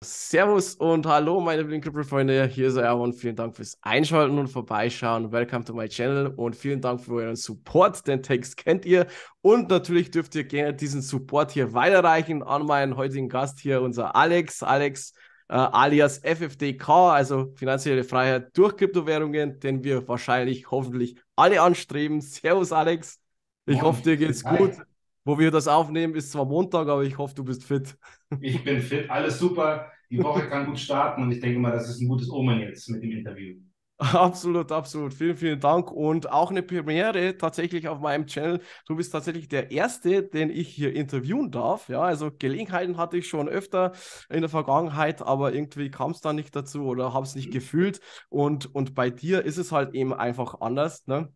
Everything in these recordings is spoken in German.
Servus und hallo, meine lieben Krippelfreunde. Hier ist und Vielen Dank fürs Einschalten und Vorbeischauen. Welcome to my channel und vielen Dank für euren Support. Den Text kennt ihr. Und natürlich dürft ihr gerne diesen Support hier weiterreichen an meinen heutigen Gast hier, unser Alex. Alex, äh, alias FFDK, also finanzielle Freiheit durch Kryptowährungen, den wir wahrscheinlich hoffentlich alle anstreben. Servus, Alex. Ich oh, hoffe, dir geht's hi. gut. Wo wir das aufnehmen, ist zwar Montag, aber ich hoffe, du bist fit. Ich bin fit, alles super. Die Woche kann gut starten und ich denke mal, das ist ein gutes Omen jetzt mit dem Interview. Absolut, absolut. Vielen, vielen Dank. Und auch eine Premiere tatsächlich auf meinem Channel. Du bist tatsächlich der Erste, den ich hier interviewen darf. Ja, also Gelegenheiten hatte ich schon öfter in der Vergangenheit, aber irgendwie kam es da nicht dazu oder habe es nicht mhm. gefühlt. Und, und bei dir ist es halt eben einfach anders. Ne?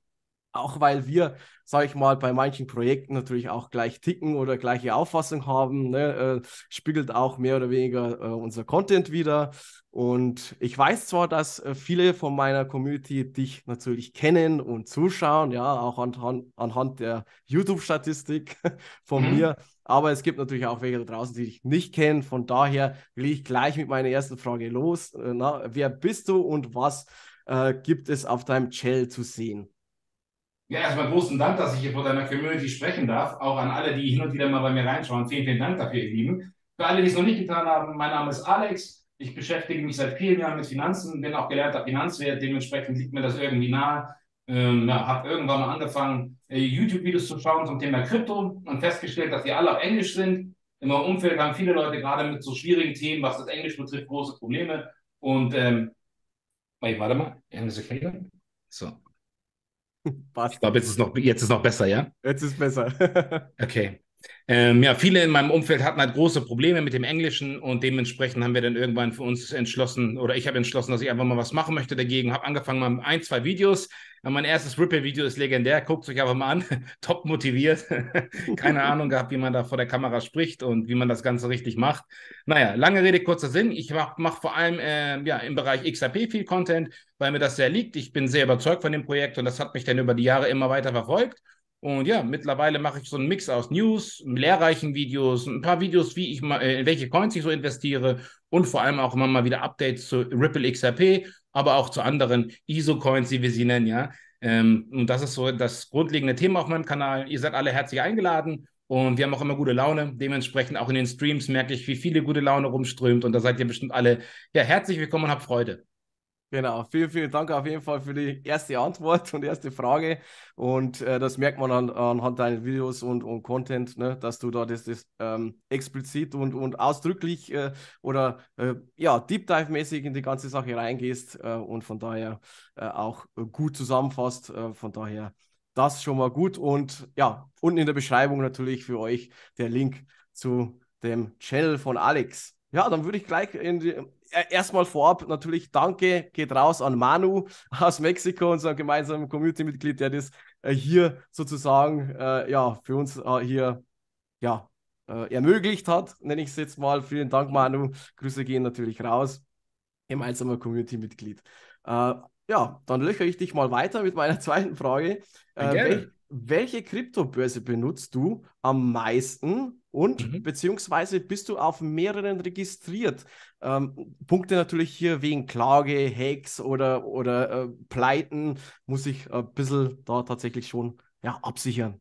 auch weil wir, sage ich mal, bei manchen Projekten natürlich auch gleich ticken oder gleiche Auffassung haben, ne, äh, spiegelt auch mehr oder weniger äh, unser Content wieder. Und ich weiß zwar, dass äh, viele von meiner Community dich natürlich kennen und zuschauen, ja, auch anhand, anhand der YouTube-Statistik von mhm. mir, aber es gibt natürlich auch welche da draußen, die dich nicht kennen. Von daher will ich gleich mit meiner ersten Frage los. Äh, na, wer bist du und was äh, gibt es auf deinem Channel zu sehen? Ja, erstmal großen Dank, dass ich hier vor deiner Community sprechen darf. Auch an alle, die hin und wieder mal bei mir reinschauen. Vielen, vielen Dank dafür, ihr Lieben. Für alle, die es noch nicht getan haben, mein Name ist Alex. Ich beschäftige mich seit vielen Jahren mit Finanzen, bin auch gelernter Finanzwirt. Dementsprechend liegt mir das irgendwie nahe. Ähm, ja, habe irgendwann mal angefangen, äh, YouTube-Videos zu schauen zum Thema Krypto und festgestellt, dass die alle auf Englisch sind. In meinem Umfeld haben viele Leute gerade mit so schwierigen Themen, was das Englisch betrifft, große Probleme. Und ähm, warte mal, eine Sekunde. So. Passt. Ich glaube, jetzt, ist noch, jetzt ist noch besser, ja? Jetzt ist besser. okay. Ähm, ja, viele in meinem Umfeld hatten halt große Probleme mit dem Englischen und dementsprechend haben wir dann irgendwann für uns entschlossen oder ich habe entschlossen, dass ich einfach mal was machen möchte dagegen. Habe angefangen mal ein, zwei Videos mein erstes Ripple-Video ist legendär. Guckt euch einfach mal an. Top motiviert. Keine Ahnung gehabt, wie man da vor der Kamera spricht und wie man das Ganze richtig macht. Naja, lange Rede, kurzer Sinn. Ich mache mach vor allem äh, ja, im Bereich XRP viel Content, weil mir das sehr liegt. Ich bin sehr überzeugt von dem Projekt und das hat mich dann über die Jahre immer weiter verfolgt. Und ja, mittlerweile mache ich so einen Mix aus News, lehrreichen Videos, ein paar Videos, wie ich mal, äh, in welche Coins ich so investiere und vor allem auch immer mal wieder Updates zu Ripple XRP aber auch zu anderen ISO-Coins, wie wir sie nennen, ja. Ähm, und das ist so das grundlegende Thema auf meinem Kanal. Ihr seid alle herzlich eingeladen und wir haben auch immer gute Laune. Dementsprechend auch in den Streams merke ich, wie viele gute Laune rumströmt und da seid ihr bestimmt alle ja, herzlich willkommen und habt Freude. Genau, vielen, vielen Dank auf jeden Fall für die erste Antwort und erste Frage. Und äh, das merkt man an, anhand deinen Videos und, und Content, ne, dass du da das, das ähm, explizit und, und ausdrücklich äh, oder äh, ja, Deep Dive-mäßig in die ganze Sache reingehst äh, und von daher äh, auch gut zusammenfasst. Äh, von daher das schon mal gut. Und ja, unten in der Beschreibung natürlich für euch der Link zu dem Channel von Alex. Ja, dann würde ich gleich in die äh, erstmal vorab natürlich Danke geht raus an Manu aus Mexiko, unserem gemeinsamen Community-Mitglied, der das äh, hier sozusagen äh, ja, für uns äh, hier ja, äh, ermöglicht hat, nenne ich es jetzt mal. Vielen Dank, Manu. Grüße gehen natürlich raus. Gemeinsamer Community-Mitglied. ja, dann löchere ich dich mal weiter mit meiner zweiten Frage. gerne welche Kryptobörse benutzt du am meisten und mhm. beziehungsweise bist du auf mehreren registriert? Ähm, Punkte natürlich hier wegen Klage, Hacks oder, oder äh, Pleiten muss ich ein bisschen da tatsächlich schon ja, absichern.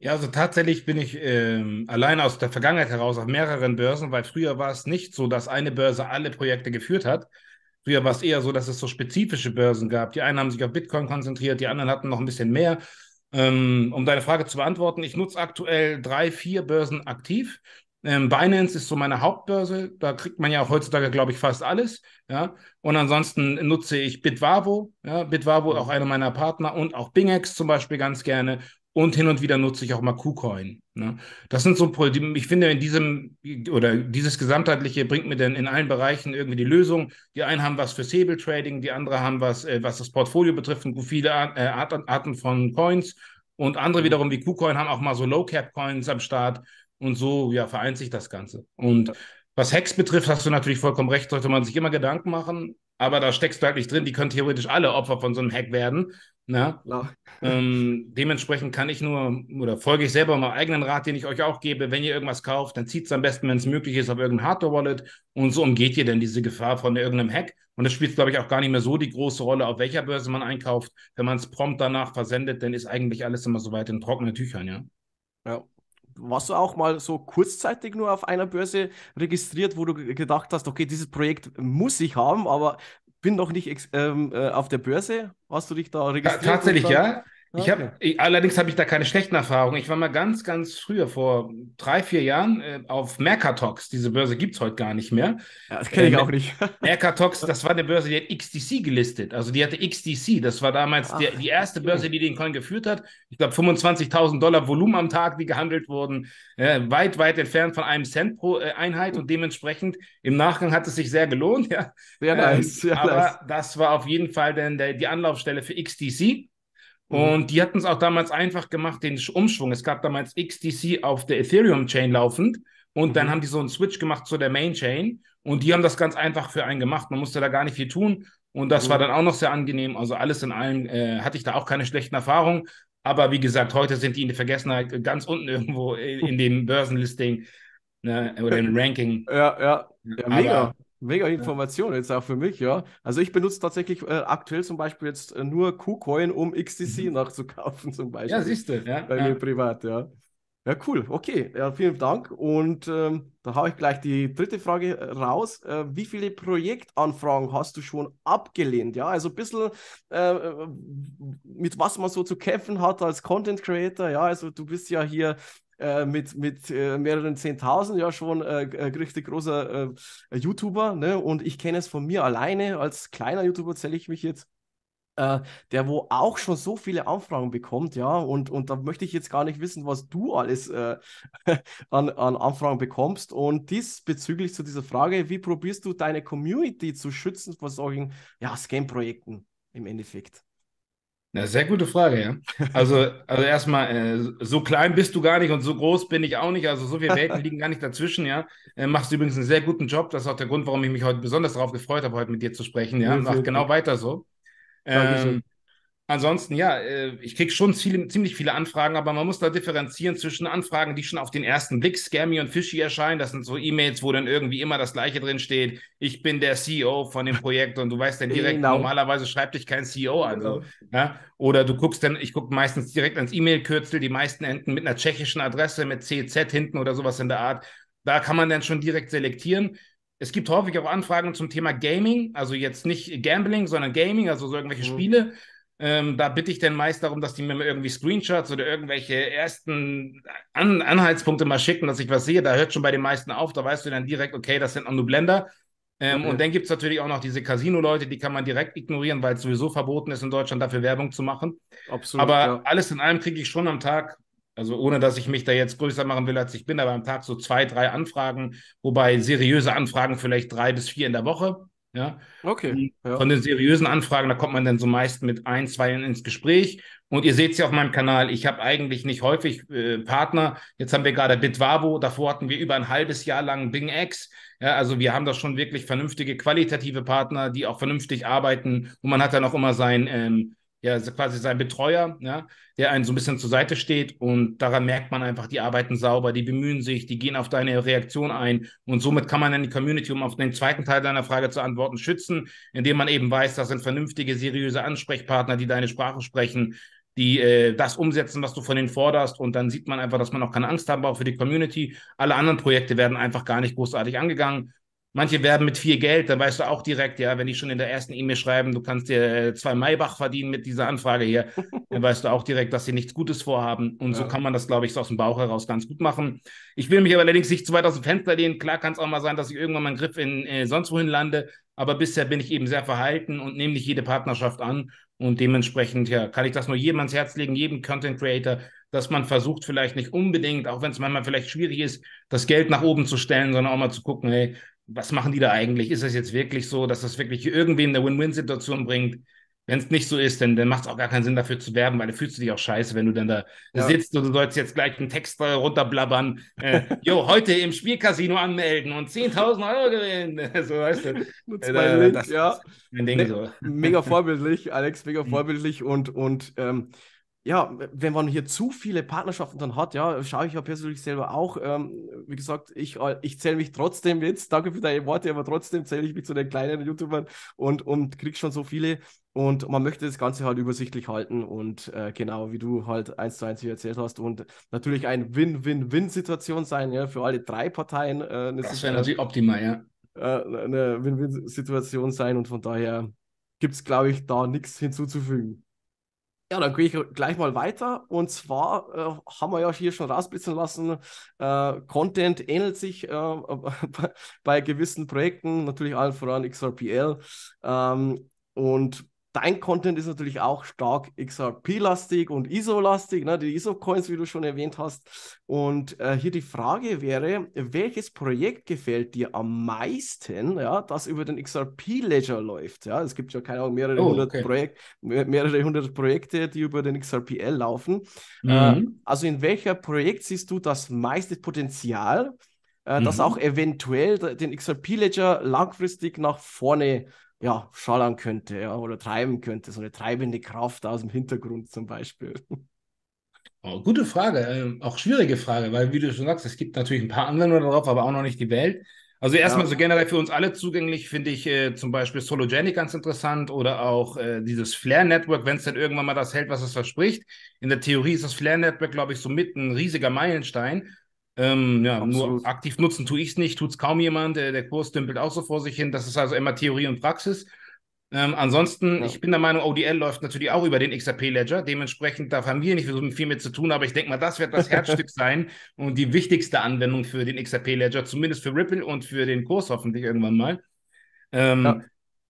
Ja, also tatsächlich bin ich ähm, allein aus der Vergangenheit heraus auf mehreren Börsen, weil früher war es nicht so, dass eine Börse alle Projekte geführt hat, Früher war es eher so, dass es so spezifische Börsen gab. Die einen haben sich auf Bitcoin konzentriert, die anderen hatten noch ein bisschen mehr. Ähm, um deine Frage zu beantworten, ich nutze aktuell drei, vier Börsen aktiv. Ähm, Binance ist so meine Hauptbörse. Da kriegt man ja auch heutzutage, glaube ich, fast alles. Ja? Und ansonsten nutze ich Bitwavo, ja? Bitwavo auch einer meiner Partner und auch BingEx zum Beispiel ganz gerne. Und hin und wieder nutze ich auch mal KuCoin. Ne? Das sind so, ich finde, in diesem oder dieses Gesamtheitliche bringt mir dann in allen Bereichen irgendwie die Lösung. Die einen haben was für Sable Trading, die anderen haben was, äh, was das Portfolio betrifft, viele äh, Arten von Coins. Und andere mhm. wiederum wie KuCoin haben auch mal so Low Cap Coins am Start. Und so ja, vereint sich das Ganze. Und was Hacks betrifft, hast du natürlich vollkommen recht, sollte man sich immer Gedanken machen. Aber da steckst du halt nicht drin, die können theoretisch alle Opfer von so einem Hack werden. Ja. Ähm, dementsprechend kann ich nur oder folge ich selber meinem eigenen Rat, den ich euch auch gebe. Wenn ihr irgendwas kauft, dann zieht es am besten, wenn es möglich ist, auf irgendein Hardware-Wallet und so umgeht ihr denn diese Gefahr von irgendeinem Hack. Und das spielt, glaube ich, auch gar nicht mehr so die große Rolle, auf welcher Börse man einkauft. Wenn man es prompt danach versendet, dann ist eigentlich alles immer so weit in trockenen Tüchern, ja. Ja. Warst du auch mal so kurzzeitig nur auf einer Börse registriert, wo du gedacht hast, okay, dieses Projekt muss ich haben, aber bin noch nicht ähm, äh, auf der Börse. Hast du dich da registriert? Tatsächlich, ja. Ich habe, allerdings habe ich da keine schlechten Erfahrungen. Ich war mal ganz, ganz früher, vor drei, vier Jahren, äh, auf Mercatox. Diese Börse gibt es heute gar nicht mehr. Ja, das kenne äh, ich äh, auch nicht. Mercatox, das war eine Börse, die hat XTC gelistet. Also die hatte XTC. Das war damals Ach, der, die erste Börse, die den Coin geführt hat. Ich glaube, 25.000 Dollar Volumen am Tag, die gehandelt wurden. Äh, weit, weit entfernt von einem Cent pro äh, Einheit. Und dementsprechend im Nachgang hat es sich sehr gelohnt. Ja. Sehr ähm, nice. Sehr aber nice. das war auf jeden Fall dann der, die Anlaufstelle für XTC. Mhm. Und die hatten es auch damals einfach gemacht, den Umschwung. Es gab damals XTC auf der Ethereum-Chain laufend und dann mhm. haben die so einen Switch gemacht zu der Main-Chain und die haben das ganz einfach für einen gemacht. Man musste da gar nicht viel tun und das mhm. war dann auch noch sehr angenehm. Also alles in allem äh, hatte ich da auch keine schlechten Erfahrungen. Aber wie gesagt, heute sind die in der Vergessenheit ganz unten irgendwo in, in dem Börsenlisting ne, oder im Ranking. Ja, ja, ja mega. Mega Information jetzt auch für mich, ja. Also ich benutze tatsächlich äh, aktuell zum Beispiel jetzt äh, nur KuCoin, um XTC mhm. nachzukaufen zum Beispiel. Ja, siehst du, ja. Bei ja. mir privat, ja. Ja, cool. Okay, ja, vielen Dank. Und ähm, da habe ich gleich die dritte Frage äh, raus. Äh, wie viele Projektanfragen hast du schon abgelehnt? Ja, also ein bisschen äh, äh mit was man so zu kämpfen hat als Content Creator. Ja, also du bist ja hier äh, mit, mit äh, mehreren Zehntausend ja schon äh, äh richtig großer äh, YouTuber. Ne? Und ich kenne es von mir alleine. Als kleiner YouTuber zähle ich mich jetzt der wo auch schon so viele Anfragen bekommt, ja, und, und da möchte ich jetzt gar nicht wissen, was du alles äh, an, an Anfragen bekommst. Und diesbezüglich zu dieser Frage, wie probierst du deine Community zu schützen vor solchen ja, Scam-Projekten im Endeffekt? Na, sehr gute Frage, ja. Also, also erstmal, äh, so klein bist du gar nicht und so groß bin ich auch nicht. Also so viele Welten liegen gar nicht dazwischen, ja. Äh, machst übrigens einen sehr guten Job. Das ist auch der Grund, warum ich mich heute besonders darauf gefreut habe, heute mit dir zu sprechen, ja. Mach genau weiter so. Ähm, Ansonsten, ja, äh, ich kriege schon viele, ziemlich viele Anfragen, aber man muss da differenzieren zwischen Anfragen, die schon auf den ersten Blick scammy und fishy erscheinen. Das sind so E-Mails, wo dann irgendwie immer das Gleiche drin steht. Ich bin der CEO von dem Projekt und du weißt dann direkt, genau. normalerweise schreibt dich kein CEO an. Also, ja? Oder du guckst dann, ich gucke meistens direkt ans E-Mail-Kürzel. Die meisten enden mit einer tschechischen Adresse, mit CZ hinten oder sowas in der Art. Da kann man dann schon direkt selektieren. Es gibt häufig auch Anfragen zum Thema Gaming, also jetzt nicht Gambling, sondern Gaming, also so irgendwelche mhm. Spiele. Ähm, da bitte ich dann meist darum, dass die mir irgendwie Screenshots oder irgendwelche ersten An Anhaltspunkte mal schicken, dass ich was sehe. Da hört schon bei den meisten auf. Da weißt du dann direkt, okay, das sind nur Blender. Ähm, okay. Und dann gibt es natürlich auch noch diese Casino-Leute, die kann man direkt ignorieren, weil es sowieso verboten ist, in Deutschland dafür Werbung zu machen. Absolut. Aber ja. alles in allem kriege ich schon am Tag, also ohne dass ich mich da jetzt größer machen will, als ich bin, aber am Tag so zwei, drei Anfragen, wobei seriöse Anfragen vielleicht drei bis vier in der Woche. Ja? Okay. Ja. Von den seriösen Anfragen, da kommt man dann so meist mit ein, zwei ins Gespräch. Und ihr seht es ja auf meinem Kanal, ich habe eigentlich nicht häufig äh, Partner. Jetzt haben wir gerade Bitwavo, davor hatten wir über ein halbes Jahr lang BingX. Ja, also wir haben da schon wirklich vernünftige, qualitative Partner, die auch vernünftig arbeiten. Und man hat dann auch immer sein ähm, ja quasi sein Betreuer, ja, der einen so ein bisschen zur Seite steht und daran merkt man einfach, die arbeiten sauber, die bemühen sich, die gehen auf deine Reaktion ein und somit kann man dann die Community, um auf den zweiten Teil deiner Frage zu antworten, schützen, indem man eben weiß, das sind vernünftige, seriöse Ansprechpartner, die deine Sprache sprechen, die äh, das umsetzen, was du von ihnen forderst und dann sieht man einfach, dass man auch keine Angst haben braucht für die Community. Alle anderen Projekte werden einfach gar nicht großartig angegangen Manche werben mit viel Geld, dann weißt du auch direkt, ja, wenn die schon in der ersten E-Mail schreiben, du kannst dir äh, zwei Maybach verdienen mit dieser Anfrage hier, dann weißt du auch direkt, dass sie nichts Gutes vorhaben. Und ja. so kann man das, glaube ich, so aus dem Bauch heraus ganz gut machen. Ich will mich aber allerdings nicht zu weit aus dem Fenster lehnen. Klar kann es auch mal sein, dass ich irgendwann meinen Griff in äh, sonst wohin lande, aber bisher bin ich eben sehr verhalten und nehme nicht jede Partnerschaft an. Und dementsprechend, ja, kann ich das nur jedem ans Herz legen, jedem Content Creator, dass man versucht, vielleicht nicht unbedingt, auch wenn es manchmal vielleicht schwierig ist, das Geld nach oben zu stellen, sondern auch mal zu gucken, hey, was machen die da eigentlich? Ist das jetzt wirklich so, dass das wirklich irgendwie in der Win-Win-Situation bringt? Wenn es nicht so ist, dann, dann macht es auch gar keinen Sinn, dafür zu werben, weil dann fühlst du dich auch scheiße, wenn du dann da ja. sitzt und du sollst jetzt gleich einen Text runterblabbern. Äh, jo, äh, heute im Spielcasino anmelden und 10.000 Euro gewinnen. so weißt du. Äh, Link, das ja. Ding, ne, so. Mega vorbildlich, Alex, mega mhm. vorbildlich und, und ähm, ja, wenn man hier zu viele Partnerschaften dann hat, ja, schaue ich ja persönlich selber auch. Ähm, wie gesagt, ich, äh, ich zähle mich trotzdem jetzt, danke für deine Worte, aber trotzdem zähle ich mich zu den kleinen YouTubern und, und krieg schon so viele. Und man möchte das Ganze halt übersichtlich halten und äh, genau wie du halt eins zu eins hier erzählt hast und natürlich eine Win-Win-Win-Situation sein, ja, für alle drei Parteien. Äh, das wäre natürlich optimal, ja. Äh, eine Win-Win-Situation sein und von daher gibt es, glaube ich, da nichts hinzuzufügen. Ja, dann gehe ich gleich mal weiter. Und zwar äh, haben wir ja hier schon rausblitzen lassen, äh, Content ähnelt sich äh, bei gewissen Projekten, natürlich allen voran XRPL. Ähm, und Dein Content ist natürlich auch stark XRP-lastig und ISO-lastig, ne? die ISO-Coins, wie du schon erwähnt hast. Und äh, hier die Frage wäre, welches Projekt gefällt dir am meisten, ja, das über den XRP-Ledger läuft? Ja? Es gibt ja keine Ahnung, mehrere, oh, hundert, okay. Projek mehrere hundert Projekte, die über den XRPL laufen. Äh, mhm. Äh, also in welcher Projekt siehst du das meiste Potenzial? Äh, das mhm. auch eventuell den XRP Ledger langfristig nach vorne ja, schallern könnte ja, oder treiben könnte, so eine treibende Kraft aus dem Hintergrund zum Beispiel? Oh, gute Frage, ähm, auch schwierige Frage, weil wie du schon sagst, es gibt natürlich ein paar Anwendungen darauf, aber auch noch nicht die Welt. Also erstmal ja. so generell für uns alle zugänglich finde ich äh, zum Beispiel Sologenic ganz interessant oder auch äh, dieses Flare Network, wenn es dann irgendwann mal das hält, was es verspricht. In der Theorie ist das Flare Network, glaube ich, somit ein riesiger Meilenstein. Ähm, ja, Absolut. nur aktiv nutzen tue ich es nicht, tut es kaum jemand. Der, äh, der Kurs dümpelt auch so vor sich hin. Das ist also immer Theorie und Praxis. Ähm, ansonsten, ja. ich bin der Meinung, ODL läuft natürlich auch über den XRP-Ledger. Dementsprechend, da haben wir nicht so viel mit zu tun, aber ich denke mal, das wird das Herzstück sein und die wichtigste Anwendung für den XRP-Ledger, zumindest für Ripple und für den Kurs hoffentlich irgendwann mal. Ähm, ja.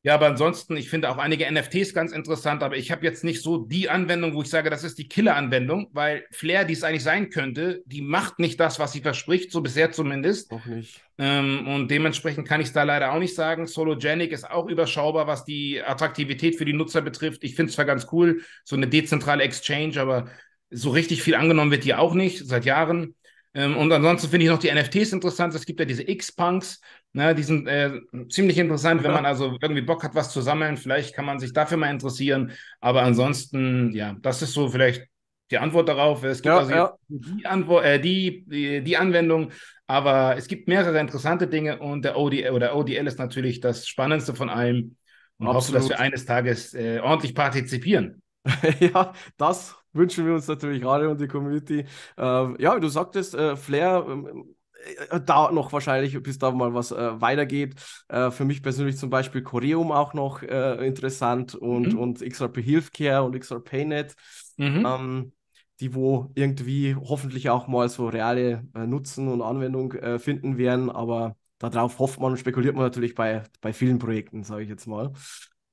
Ja, aber ansonsten, ich finde auch einige NFTs ganz interessant, aber ich habe jetzt nicht so die Anwendung, wo ich sage, das ist die Killer-Anwendung, weil Flair, die es eigentlich sein könnte, die macht nicht das, was sie verspricht, so bisher zumindest. Auch nicht. Ähm, und dementsprechend kann ich es da leider auch nicht sagen. Sologenic ist auch überschaubar, was die Attraktivität für die Nutzer betrifft. Ich finde es zwar ganz cool, so eine dezentrale Exchange, aber so richtig viel angenommen wird die auch nicht, seit Jahren. Ähm, und ansonsten finde ich noch die NFTs interessant. Es gibt ja diese X-Punks, Ne, die sind äh, ziemlich interessant, wenn man also irgendwie Bock hat, was zu sammeln. Vielleicht kann man sich dafür mal interessieren. Aber ansonsten, ja, das ist so vielleicht die Antwort darauf. Es gibt ja, also ja. Die, Antwort, äh, die, die, Anwendung, aber es gibt mehrere interessante Dinge und der ODL, oder ODL ist natürlich das Spannendste von allem. Und hoffe, dass wir eines Tages äh, ordentlich partizipieren. ja, das wünschen wir uns natürlich gerade und die Community. Äh, ja, wie du sagtest, äh, Flair ähm, äh, dauert noch wahrscheinlich, bis da mal was äh, weitergeht. Äh, für mich persönlich zum Beispiel Coreum auch noch äh, interessant und, mhm. und XRP Healthcare und XRPNet, mhm. ähm, die wo irgendwie hoffentlich auch mal so reale äh, Nutzen und Anwendung äh, finden werden, aber darauf hofft man und spekuliert man natürlich bei, bei vielen Projekten, sage ich jetzt mal.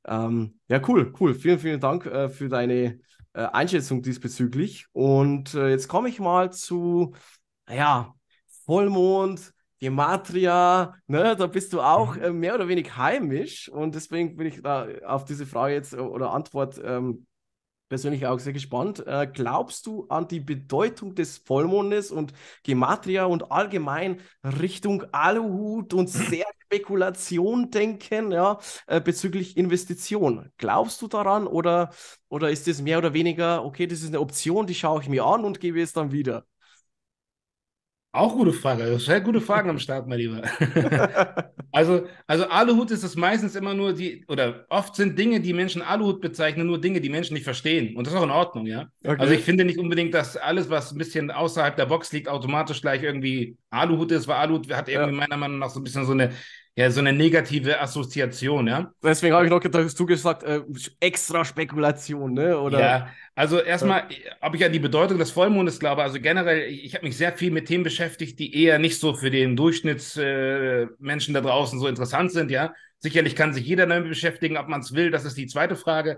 Ähm, ja, cool, cool. Vielen, vielen Dank für deine Einschätzung diesbezüglich. Und jetzt komme ich mal zu, ja, Vollmond, Gematria, ne, da bist du auch mhm. äh, mehr oder weniger heimisch und deswegen bin ich da auf diese Frage jetzt äh, oder Antwort ähm, persönlich auch sehr gespannt. Äh, glaubst du an die Bedeutung des Vollmondes und Gematria und allgemein Richtung Aluhut und mhm. sehr Spekulation denken, ja, äh, bezüglich Investition? Glaubst du daran oder, oder ist das mehr oder weniger, okay, das ist eine Option, die schaue ich mir an und gebe es dann wieder? Auch gute Frage. Sehr also, gute Fragen am Start, mein Lieber. also, also Aluhut ist es meistens immer nur die, oder oft sind Dinge, die Menschen Aluhut bezeichnen, nur Dinge, die Menschen nicht verstehen. Und das ist auch in Ordnung, ja. Okay. Also ich finde nicht unbedingt, dass alles, was ein bisschen außerhalb der Box liegt, automatisch gleich irgendwie Aluhut ist, weil Aluhut hat irgendwie ja. meiner Meinung nach so ein bisschen so eine ja, so eine negative Assoziation, ja. Deswegen habe ich noch gedacht, hast du gesagt, äh, extra Spekulation, ne? Oder, ja, also erstmal äh, habe ich an die Bedeutung des Vollmondes glaube, also generell, ich habe mich sehr viel mit Themen beschäftigt, die eher nicht so für den Durchschnittsmenschen äh, da draußen so interessant sind, ja. Sicherlich kann sich jeder damit beschäftigen, ob man es will, das ist die zweite Frage.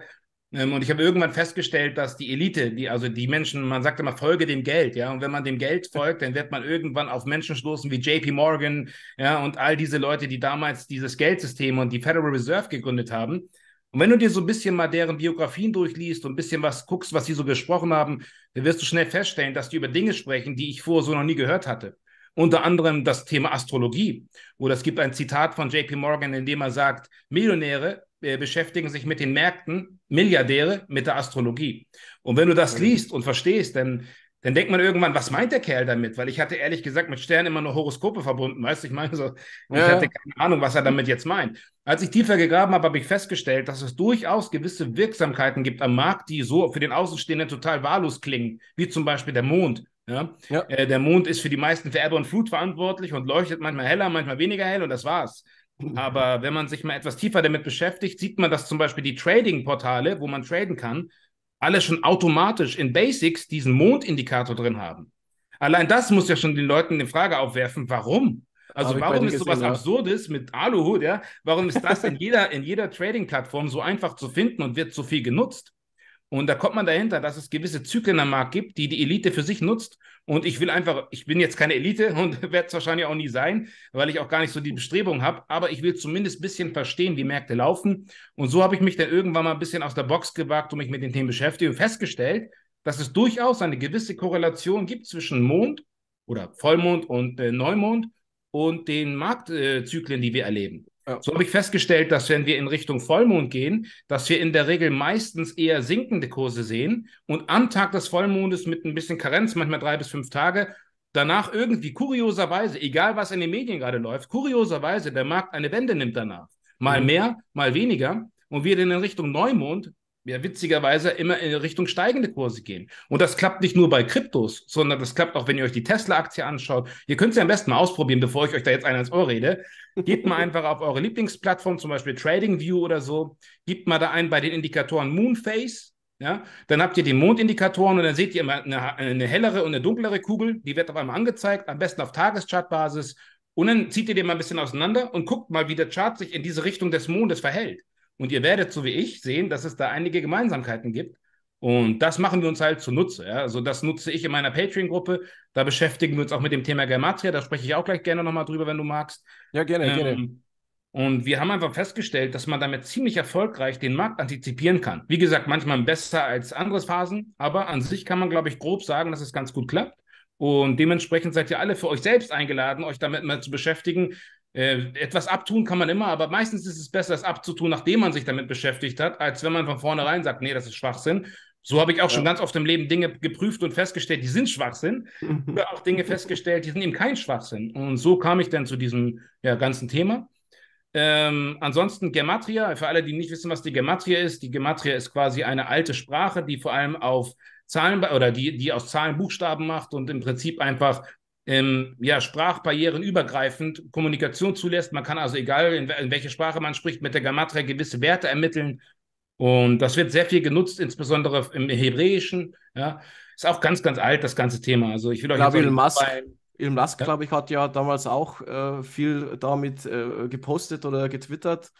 Ähm, und ich habe irgendwann festgestellt, dass die Elite, die, also die Menschen, man sagt immer, folge dem Geld, ja. Und wenn man dem Geld folgt, dann wird man irgendwann auf Menschen stoßen wie JP Morgan, ja, und all diese Leute, die damals dieses Geldsystem und die Federal Reserve gegründet haben. Und wenn du dir so ein bisschen mal deren Biografien durchliest und ein bisschen was guckst, was sie so gesprochen haben, dann wirst du schnell feststellen, dass die über Dinge sprechen, die ich vorher so noch nie gehört hatte. Unter anderem das Thema Astrologie. Oder es gibt ein Zitat von JP Morgan, in dem er sagt, Millionäre äh, beschäftigen sich mit den Märkten, Milliardäre mit der Astrologie. Und wenn du das mhm. liest und verstehst, dann, dann denkt man irgendwann, was meint der Kerl damit? Weil ich hatte ehrlich gesagt mit Sternen immer nur Horoskope verbunden, weißt du? Ich meine, so, ich hatte keine Ahnung, was er damit jetzt meint. Als ich tiefer gegraben habe, habe ich festgestellt, dass es durchaus gewisse Wirksamkeiten gibt am Markt, die so für den Außenstehenden total wahllos klingen, wie zum Beispiel der Mond. Ja? ja. Äh, der Mond ist für die meisten für Erbe und Flut verantwortlich und leuchtet manchmal heller, manchmal weniger hell und das war's. Aber wenn man sich mal etwas tiefer damit beschäftigt, sieht man, dass zum Beispiel die Trading-Portale, wo man traden kann, alle schon automatisch in Basics diesen Mondindikator drin haben. Allein das muss ja schon den Leuten die Frage aufwerfen, warum? Also warum ist sowas Absurdes mit Aluhut, ja? Warum ist das in jeder, in jeder Trading-Plattform so einfach zu finden und wird so viel genutzt? Und da kommt man dahinter, dass es gewisse Zyklen am Markt gibt, die die Elite für sich nutzt, und ich will einfach, ich bin jetzt keine Elite und werde es wahrscheinlich auch nie sein, weil ich auch gar nicht so die Bestrebung habe, aber ich will zumindest ein bisschen verstehen, wie Märkte laufen. Und so habe ich mich dann irgendwann mal ein bisschen aus der Box gewagt und mich mit den Themen beschäftigt und festgestellt, dass es durchaus eine gewisse Korrelation gibt zwischen Mond oder Vollmond und äh, Neumond und den Marktzyklen, äh, die wir erleben. So habe ich festgestellt, dass wenn wir in Richtung Vollmond gehen, dass wir in der Regel meistens eher sinkende Kurse sehen und am Tag des Vollmondes mit ein bisschen Karenz, manchmal drei bis fünf Tage, danach irgendwie kurioserweise, egal was in den Medien gerade läuft, kurioserweise der Markt eine Wende nimmt danach. Mal mhm. mehr, mal weniger. Und wir dann in Richtung Neumond ja, witzigerweise immer in Richtung steigende Kurse gehen. Und das klappt nicht nur bei Kryptos, sondern das klappt auch, wenn ihr euch die Tesla-Aktie anschaut. Ihr könnt sie am besten mal ausprobieren, bevor ich euch da jetzt einen ans Ohr rede. Gebt mal einfach auf eure Lieblingsplattform, zum Beispiel TradingView oder so. Gebt mal da ein bei den Indikatoren Moonface. Ja, dann habt ihr die Mondindikatoren und dann seht ihr immer eine, eine hellere und eine dunklere Kugel. Die wird auf einmal angezeigt, am besten auf Tageschartbasis. Und dann zieht ihr den mal ein bisschen auseinander und guckt mal, wie der Chart sich in diese Richtung des Mondes verhält. Und ihr werdet, so wie ich, sehen, dass es da einige Gemeinsamkeiten gibt. Und das machen wir uns halt zunutze. Ja? Also das nutze ich in meiner Patreon-Gruppe. Da beschäftigen wir uns auch mit dem Thema Germatria. Da spreche ich auch gleich gerne nochmal drüber, wenn du magst. Ja, gerne, ähm, gerne. Und wir haben einfach festgestellt, dass man damit ziemlich erfolgreich den Markt antizipieren kann. Wie gesagt, manchmal besser als andere Phasen, aber an sich kann man, glaube ich, grob sagen, dass es ganz gut klappt. Und dementsprechend seid ihr alle für euch selbst eingeladen, euch damit mal zu beschäftigen, äh, etwas abtun kann man immer, aber meistens ist es besser, es abzutun, nachdem man sich damit beschäftigt hat, als wenn man von vornherein sagt, nee, das ist Schwachsinn. So habe ich auch ja. schon ganz oft im Leben Dinge geprüft und festgestellt, die sind Schwachsinn. Oder auch Dinge festgestellt, die sind eben kein Schwachsinn. Und so kam ich dann zu diesem ja, ganzen Thema. Ähm, ansonsten Gematria, für alle, die nicht wissen, was die Gematria ist, die Gematria ist quasi eine alte Sprache, die vor allem auf Zahlen oder die, die aus Zahlen Buchstaben macht und im Prinzip einfach ähm, ja, sprachbarrierenübergreifend Kommunikation zulässt. Man kann also, egal in, in welche Sprache man spricht, mit der Gamatra gewisse Werte ermitteln. Und das wird sehr viel genutzt, insbesondere im Hebräischen. Ja. Ist auch ganz, ganz alt, das ganze Thema. Also ich will euch glaube, Elon Musk, Elon Musk glaube ich, hat ja damals auch äh, viel damit äh, gepostet oder getwittert,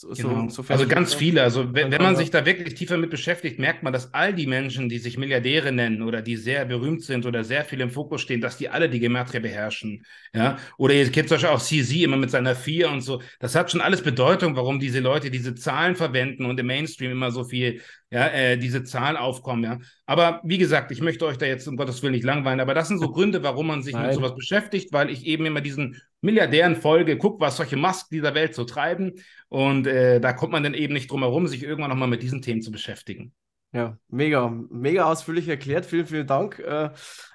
so, genau. so, so also ganz viele. Also wenn, wenn man sich da wirklich tiefer mit beschäftigt, merkt man, dass all die Menschen, die sich Milliardäre nennen oder die sehr berühmt sind oder sehr viel im Fokus stehen, dass die alle die Gematria beherrschen. Ja? Oder ihr kennt zum Beispiel auch CZ immer mit seiner Vier und so. Das hat schon alles Bedeutung, warum diese Leute diese Zahlen verwenden und im Mainstream immer so viel ja, äh, diese Zahlen aufkommen, ja. Aber wie gesagt, ich möchte euch da jetzt um Gottes Willen nicht langweilen, aber das sind so Gründe, warum man sich Nein. mit sowas beschäftigt, weil ich eben immer diesen Milliardären folge, guck, was solche Masken dieser Welt so treiben und äh, da kommt man dann eben nicht drum herum, sich irgendwann nochmal mit diesen Themen zu beschäftigen. Ja, mega, mega ausführlich erklärt. Vielen, vielen Dank äh, äh,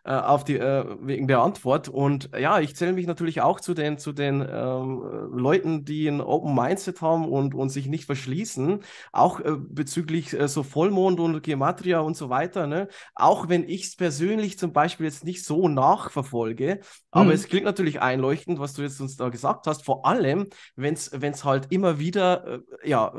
auf die, äh, wegen der Antwort. Und ja, ich zähle mich natürlich auch zu den, zu den ähm, Leuten, die ein Open Mindset haben und, und sich nicht verschließen, auch äh, bezüglich äh, so Vollmond und Gematria und so weiter. Ne? Auch wenn ich es persönlich zum Beispiel jetzt nicht so nachverfolge, aber mhm. es klingt natürlich einleuchtend, was du jetzt uns da gesagt hast, vor allem, wenn es halt immer wieder äh, ja,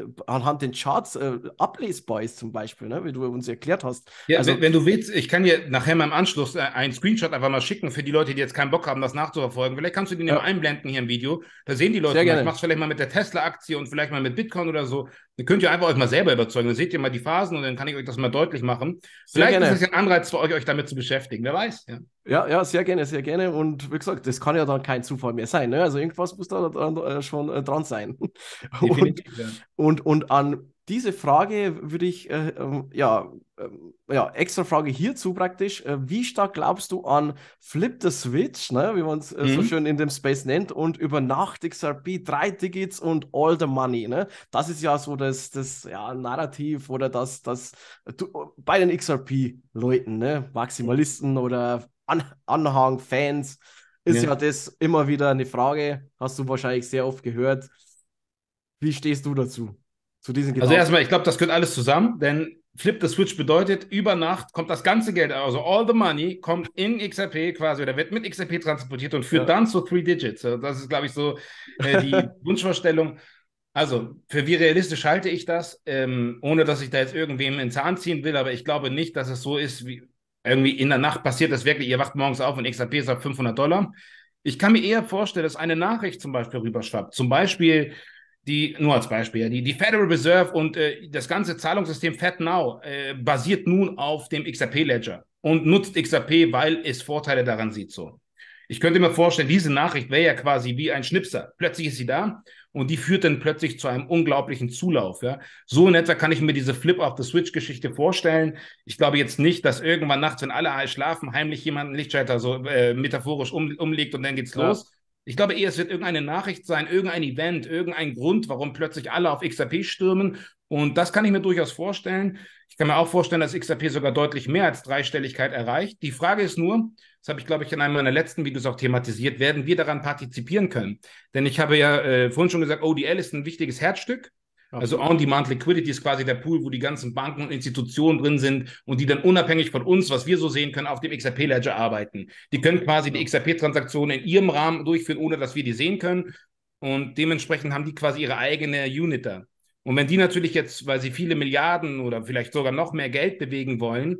äh, anhand den Charts äh, ablesbar ist, zum Beispiel, ne? wie du uns erklärt hast. Ja, also, wenn, wenn, du willst, ich kann dir nachher mal im Anschluss äh, einen Screenshot einfach mal schicken für die Leute, die jetzt keinen Bock haben, das nachzuverfolgen. Vielleicht kannst du den ja. einblenden hier im Video. Da sehen die Leute, ich mach's vielleicht mal mit der Tesla-Aktie und vielleicht mal mit Bitcoin oder so. Dann könnt ihr einfach euch mal selber überzeugen. Dann seht ihr mal die Phasen und dann kann ich euch das mal deutlich machen. Sehr Vielleicht gerne. ist es ein Anreiz für euch, euch damit zu beschäftigen. Wer weiß. Ja. ja, ja, sehr gerne, sehr gerne. Und wie gesagt, das kann ja dann kein Zufall mehr sein. Ne? Also irgendwas muss da, da äh, schon äh, dran sein. Und, ja. und, und an diese Frage würde ich, äh, äh, ja, äh, ja, extra Frage hierzu praktisch. Äh, wie stark glaubst du an Flip the Switch, ne, wie man es äh, mhm. so schön in dem Space nennt, und über Nacht XRP, drei Tickets und all the money? Ne? Das ist ja so das, das ja, Narrativ oder das, das äh, du, bei den XRP-Leuten, ne, Maximalisten oder an Anhang, Fans, ist ja. ja das immer wieder eine Frage. Hast du wahrscheinlich sehr oft gehört. Wie stehst du dazu? Zu diesen genau. Also erstmal, ich glaube, das gehört alles zusammen, denn Flip the Switch bedeutet, über Nacht kommt das ganze Geld, also all the money kommt in XRP quasi oder wird mit XRP transportiert und führt ja. dann zu Three Digits. Also das ist, glaube ich, so äh, die Wunschvorstellung. Also, für wie realistisch halte ich das, ähm, ohne dass ich da jetzt irgendwem in den Zahn ziehen will, aber ich glaube nicht, dass es so ist, wie irgendwie in der Nacht passiert das wirklich, ihr wacht morgens auf und XRP ist auf 500 Dollar. Ich kann mir eher vorstellen, dass eine Nachricht zum Beispiel rüberschwappt. Zum Beispiel, die, nur als Beispiel, die, die Federal Reserve und äh, das ganze Zahlungssystem FedNow äh, basiert nun auf dem XRP-Ledger und nutzt XRP, weil es Vorteile daran sieht. So. Ich könnte mir vorstellen, diese Nachricht wäre ja quasi wie ein Schnipser. Plötzlich ist sie da und die führt dann plötzlich zu einem unglaublichen Zulauf. Ja? So in etwa kann ich mir diese flip of the switch geschichte vorstellen. Ich glaube jetzt nicht, dass irgendwann nachts, wenn alle schlafen, heimlich jemand einen Lichtschalter so äh, metaphorisch um, umlegt und dann geht's ja. los. Ich glaube eher, es wird irgendeine Nachricht sein, irgendein Event, irgendein Grund, warum plötzlich alle auf XRP stürmen. Und das kann ich mir durchaus vorstellen. Ich kann mir auch vorstellen, dass XRP sogar deutlich mehr als Dreistelligkeit erreicht. Die Frage ist nur, das habe ich, glaube ich, in einem meiner letzten Videos auch thematisiert, werden wir daran partizipieren können? Denn ich habe ja äh, vorhin schon gesagt, ODL ist ein wichtiges Herzstück. Also On-Demand Liquidity ist quasi der Pool, wo die ganzen Banken und Institutionen drin sind und die dann unabhängig von uns, was wir so sehen können, auf dem XRP-Ledger arbeiten. Die können quasi die genau. XRP-Transaktionen in ihrem Rahmen durchführen, ohne dass wir die sehen können. Und dementsprechend haben die quasi ihre eigene Unit da. Und wenn die natürlich jetzt, weil sie viele Milliarden oder vielleicht sogar noch mehr Geld bewegen wollen,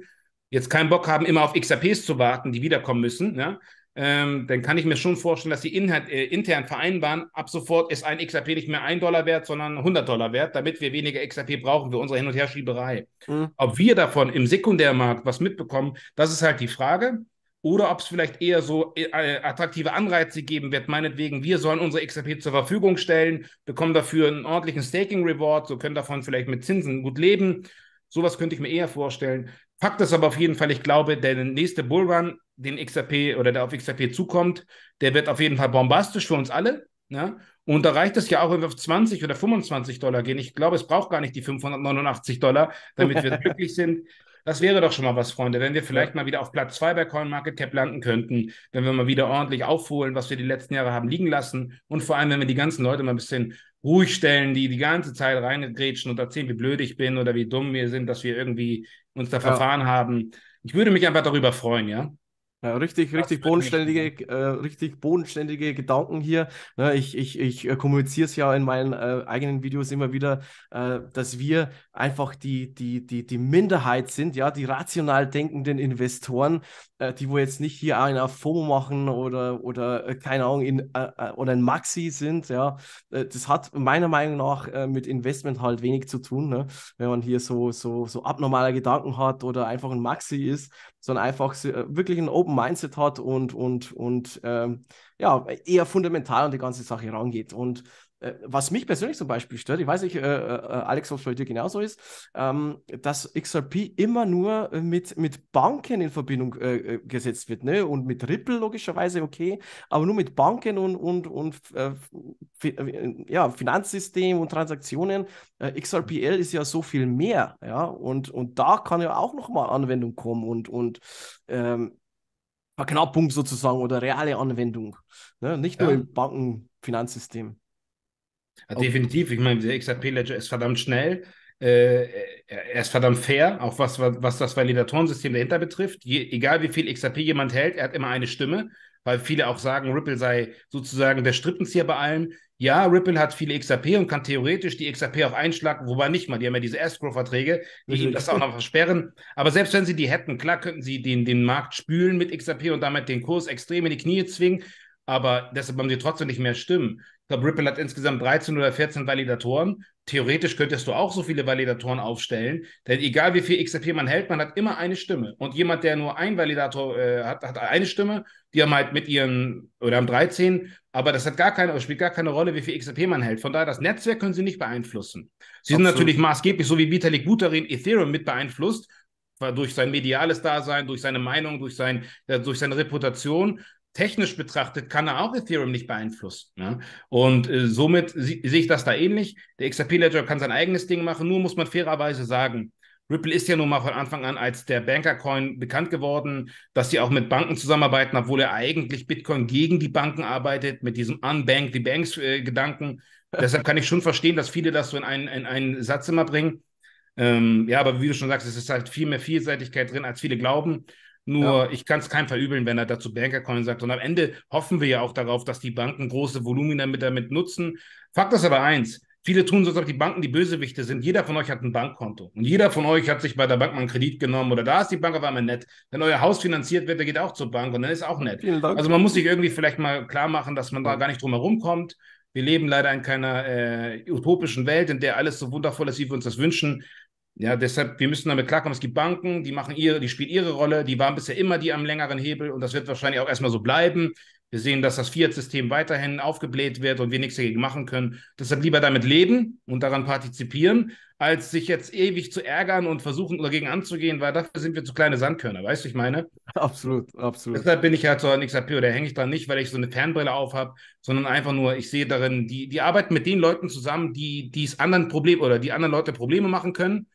jetzt keinen Bock haben, immer auf XRPs zu warten, die wiederkommen müssen, ja, ähm, dann kann ich mir schon vorstellen, dass sie inhalt, äh, intern vereinbaren, ab sofort ist ein XRP nicht mehr ein Dollar wert, sondern 100 Dollar wert, damit wir weniger XRP brauchen für unsere Hin- und Herschieberei. Mhm. Ob wir davon im Sekundärmarkt was mitbekommen, das ist halt die Frage. Oder ob es vielleicht eher so äh, äh, attraktive Anreize geben wird, meinetwegen, wir sollen unsere XRP zur Verfügung stellen, bekommen dafür einen ordentlichen Staking-Reward, so können davon vielleicht mit Zinsen gut leben. Sowas könnte ich mir eher vorstellen. Fakt ist aber auf jeden Fall, ich glaube, der nächste Bullrun den XRP oder der auf XRP zukommt, der wird auf jeden Fall bombastisch für uns alle. Ne? Und da reicht es ja auch, wenn wir auf 20 oder 25 Dollar gehen. Ich glaube, es braucht gar nicht die 589 Dollar, damit wir glücklich sind. Das wäre doch schon mal was, Freunde, wenn wir vielleicht mal wieder auf Platz 2 bei CoinMarketCap landen könnten, wenn wir mal wieder ordentlich aufholen, was wir die letzten Jahre haben liegen lassen und vor allem, wenn wir die ganzen Leute mal ein bisschen ruhig stellen, die die ganze Zeit reingrätschen und erzählen, wie blöd ich bin oder wie dumm wir sind, dass wir irgendwie uns da ja. verfahren haben. Ich würde mich einfach darüber freuen, ja? Ja, richtig, richtig bodenständige, äh, richtig bodenständige Gedanken hier. Ne, ich ich, ich äh, kommuniziere es ja in meinen äh, eigenen Videos immer wieder, äh, dass wir einfach die, die, die, die Minderheit sind, ja, die rational denkenden Investoren, äh, die wo jetzt nicht hier einer FOMO machen oder, oder äh, keine Ahnung, in, äh, äh oder ein Maxi sind, ja, äh, das hat meiner Meinung nach äh, mit Investment halt wenig zu tun, ne? wenn man hier so, so, so abnormale Gedanken hat oder einfach ein Maxi ist, sondern einfach wirklich ein Open Mindset hat und, und, und ähm, ja, eher fundamental an die ganze Sache rangeht. Und äh, was mich persönlich zum Beispiel stört, ich weiß nicht, äh, äh Alex, ob es bei dir genauso ist, ähm, dass XRP immer nur äh, mit, mit Banken in Verbindung äh, gesetzt wird, ne? Und mit Ripple logischerweise, okay, aber nur mit Banken und, und, und äh, ja, Finanzsystem und Transaktionen. XRPL ist ja so viel mehr, ja, und, und da kann ja auch nochmal Anwendung kommen und, und ähm, Verknappung sozusagen oder reale Anwendung, ne? Nicht nur ja. im Bankenfinanzsystem. Ja, definitiv. Ich meine, der XRP-Ledger ist verdammt schnell. Äh, er ist verdammt fair, auch was, was das Validatoren-System dahinter betrifft. Je, egal wie viel XRP jemand hält, er hat immer eine Stimme, weil viele auch sagen, Ripple sei sozusagen der Strippenzieher bei allem. Ja, Ripple hat viele XRP und kann theoretisch die XRP auch einschlagen, wobei nicht mal, die haben ja diese Escrow-Verträge, die Natürlich. das auch noch versperren. Aber selbst wenn sie die hätten, klar könnten sie den, den Markt spülen mit XRP und damit den Kurs extrem in die Knie zwingen, aber deshalb haben sie trotzdem nicht mehr Stimmen glaube, Ripple hat insgesamt 13 oder 14 Validatoren. Theoretisch könntest du auch so viele Validatoren aufstellen, denn egal wie viel XRP man hält, man hat immer eine Stimme. Und jemand, der nur einen Validator äh, hat, hat eine Stimme, die haben halt mit ihren, oder haben 13, aber das hat gar keine, spielt gar keine Rolle, wie viel XRP man hält. Von daher, das Netzwerk können sie nicht beeinflussen. Sie Absolut. sind natürlich maßgeblich, so wie Vitalik Buterin Ethereum mit beeinflusst, durch sein mediales Dasein, durch seine Meinung, durch, sein, durch seine Reputation technisch betrachtet kann er auch Ethereum nicht beeinflussen. Ne? Und äh, somit sehe ich das da ähnlich. Der XRP-Ledger kann sein eigenes Ding machen, nur muss man fairerweise sagen, Ripple ist ja nun mal von Anfang an als der Banker-Coin bekannt geworden, dass sie auch mit Banken zusammenarbeiten, obwohl er eigentlich Bitcoin gegen die Banken arbeitet, mit diesem Unbank the Banks-Gedanken. Äh, Deshalb kann ich schon verstehen, dass viele das so in einen, in einen Satz immer bringen. Ähm, ja, aber wie du schon sagst, es ist halt viel mehr Vielseitigkeit drin, als viele glauben. Nur ja. ich kann es keinem verübeln, wenn er dazu Bankercoin sagt. Und am Ende hoffen wir ja auch darauf, dass die Banken große Volumina mit damit nutzen. Fakt ist aber eins. Viele tun so, als ob die Banken die Bösewichte sind. Jeder von euch hat ein Bankkonto. Und jeder von euch hat sich bei der Bank mal einen Kredit genommen oder da ist die Bank auf einmal nett. Wenn euer Haus finanziert wird, der geht auch zur Bank und dann ist auch nett. Also man muss sich irgendwie vielleicht mal klar machen, dass man da gar nicht drum herum kommt. Wir leben leider in keiner äh, utopischen Welt, in der alles so wundervoll ist, wie wir uns das wünschen. Ja, deshalb, wir müssen damit klarkommen, es gibt Banken, die machen ihre, die spielen ihre Rolle, die waren bisher immer die am längeren Hebel und das wird wahrscheinlich auch erstmal so bleiben. Wir sehen, dass das Fiat-System weiterhin aufgebläht wird und wir nichts dagegen machen können. Deshalb lieber damit leben und daran partizipieren, als sich jetzt ewig zu ärgern und versuchen, dagegen anzugehen, weil dafür sind wir zu kleine Sandkörner, weißt du, ich meine? Absolut, absolut. Deshalb bin ich halt so ein XRP oder hänge ich da nicht, weil ich so eine Fernbrille auf habe, sondern einfach nur, ich sehe darin, die, die arbeiten mit den Leuten zusammen, die, die es anderen Problem oder die anderen Leute Probleme machen können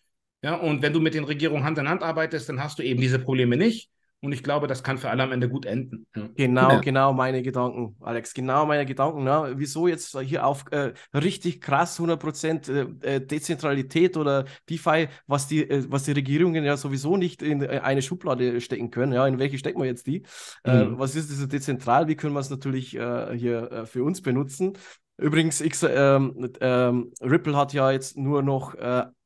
ja, und wenn du mit den Regierungen Hand in Hand arbeitest, dann hast du eben diese Probleme nicht. Und ich glaube, das kann für alle am Ende gut enden. Genau, ja. genau meine Gedanken, Alex. Genau meine Gedanken. Ne? Wieso jetzt hier auf äh, richtig krass 100% äh, äh, Dezentralität oder DeFi, was die, äh, was die Regierungen ja sowieso nicht in äh, eine Schublade stecken können. Ja, in welche stecken wir jetzt die? Mhm. was ist diese dezentral? Wie können wir es natürlich hier für uns benutzen? Übrigens, X, ähm, ähm, Ripple hat ja jetzt nur noch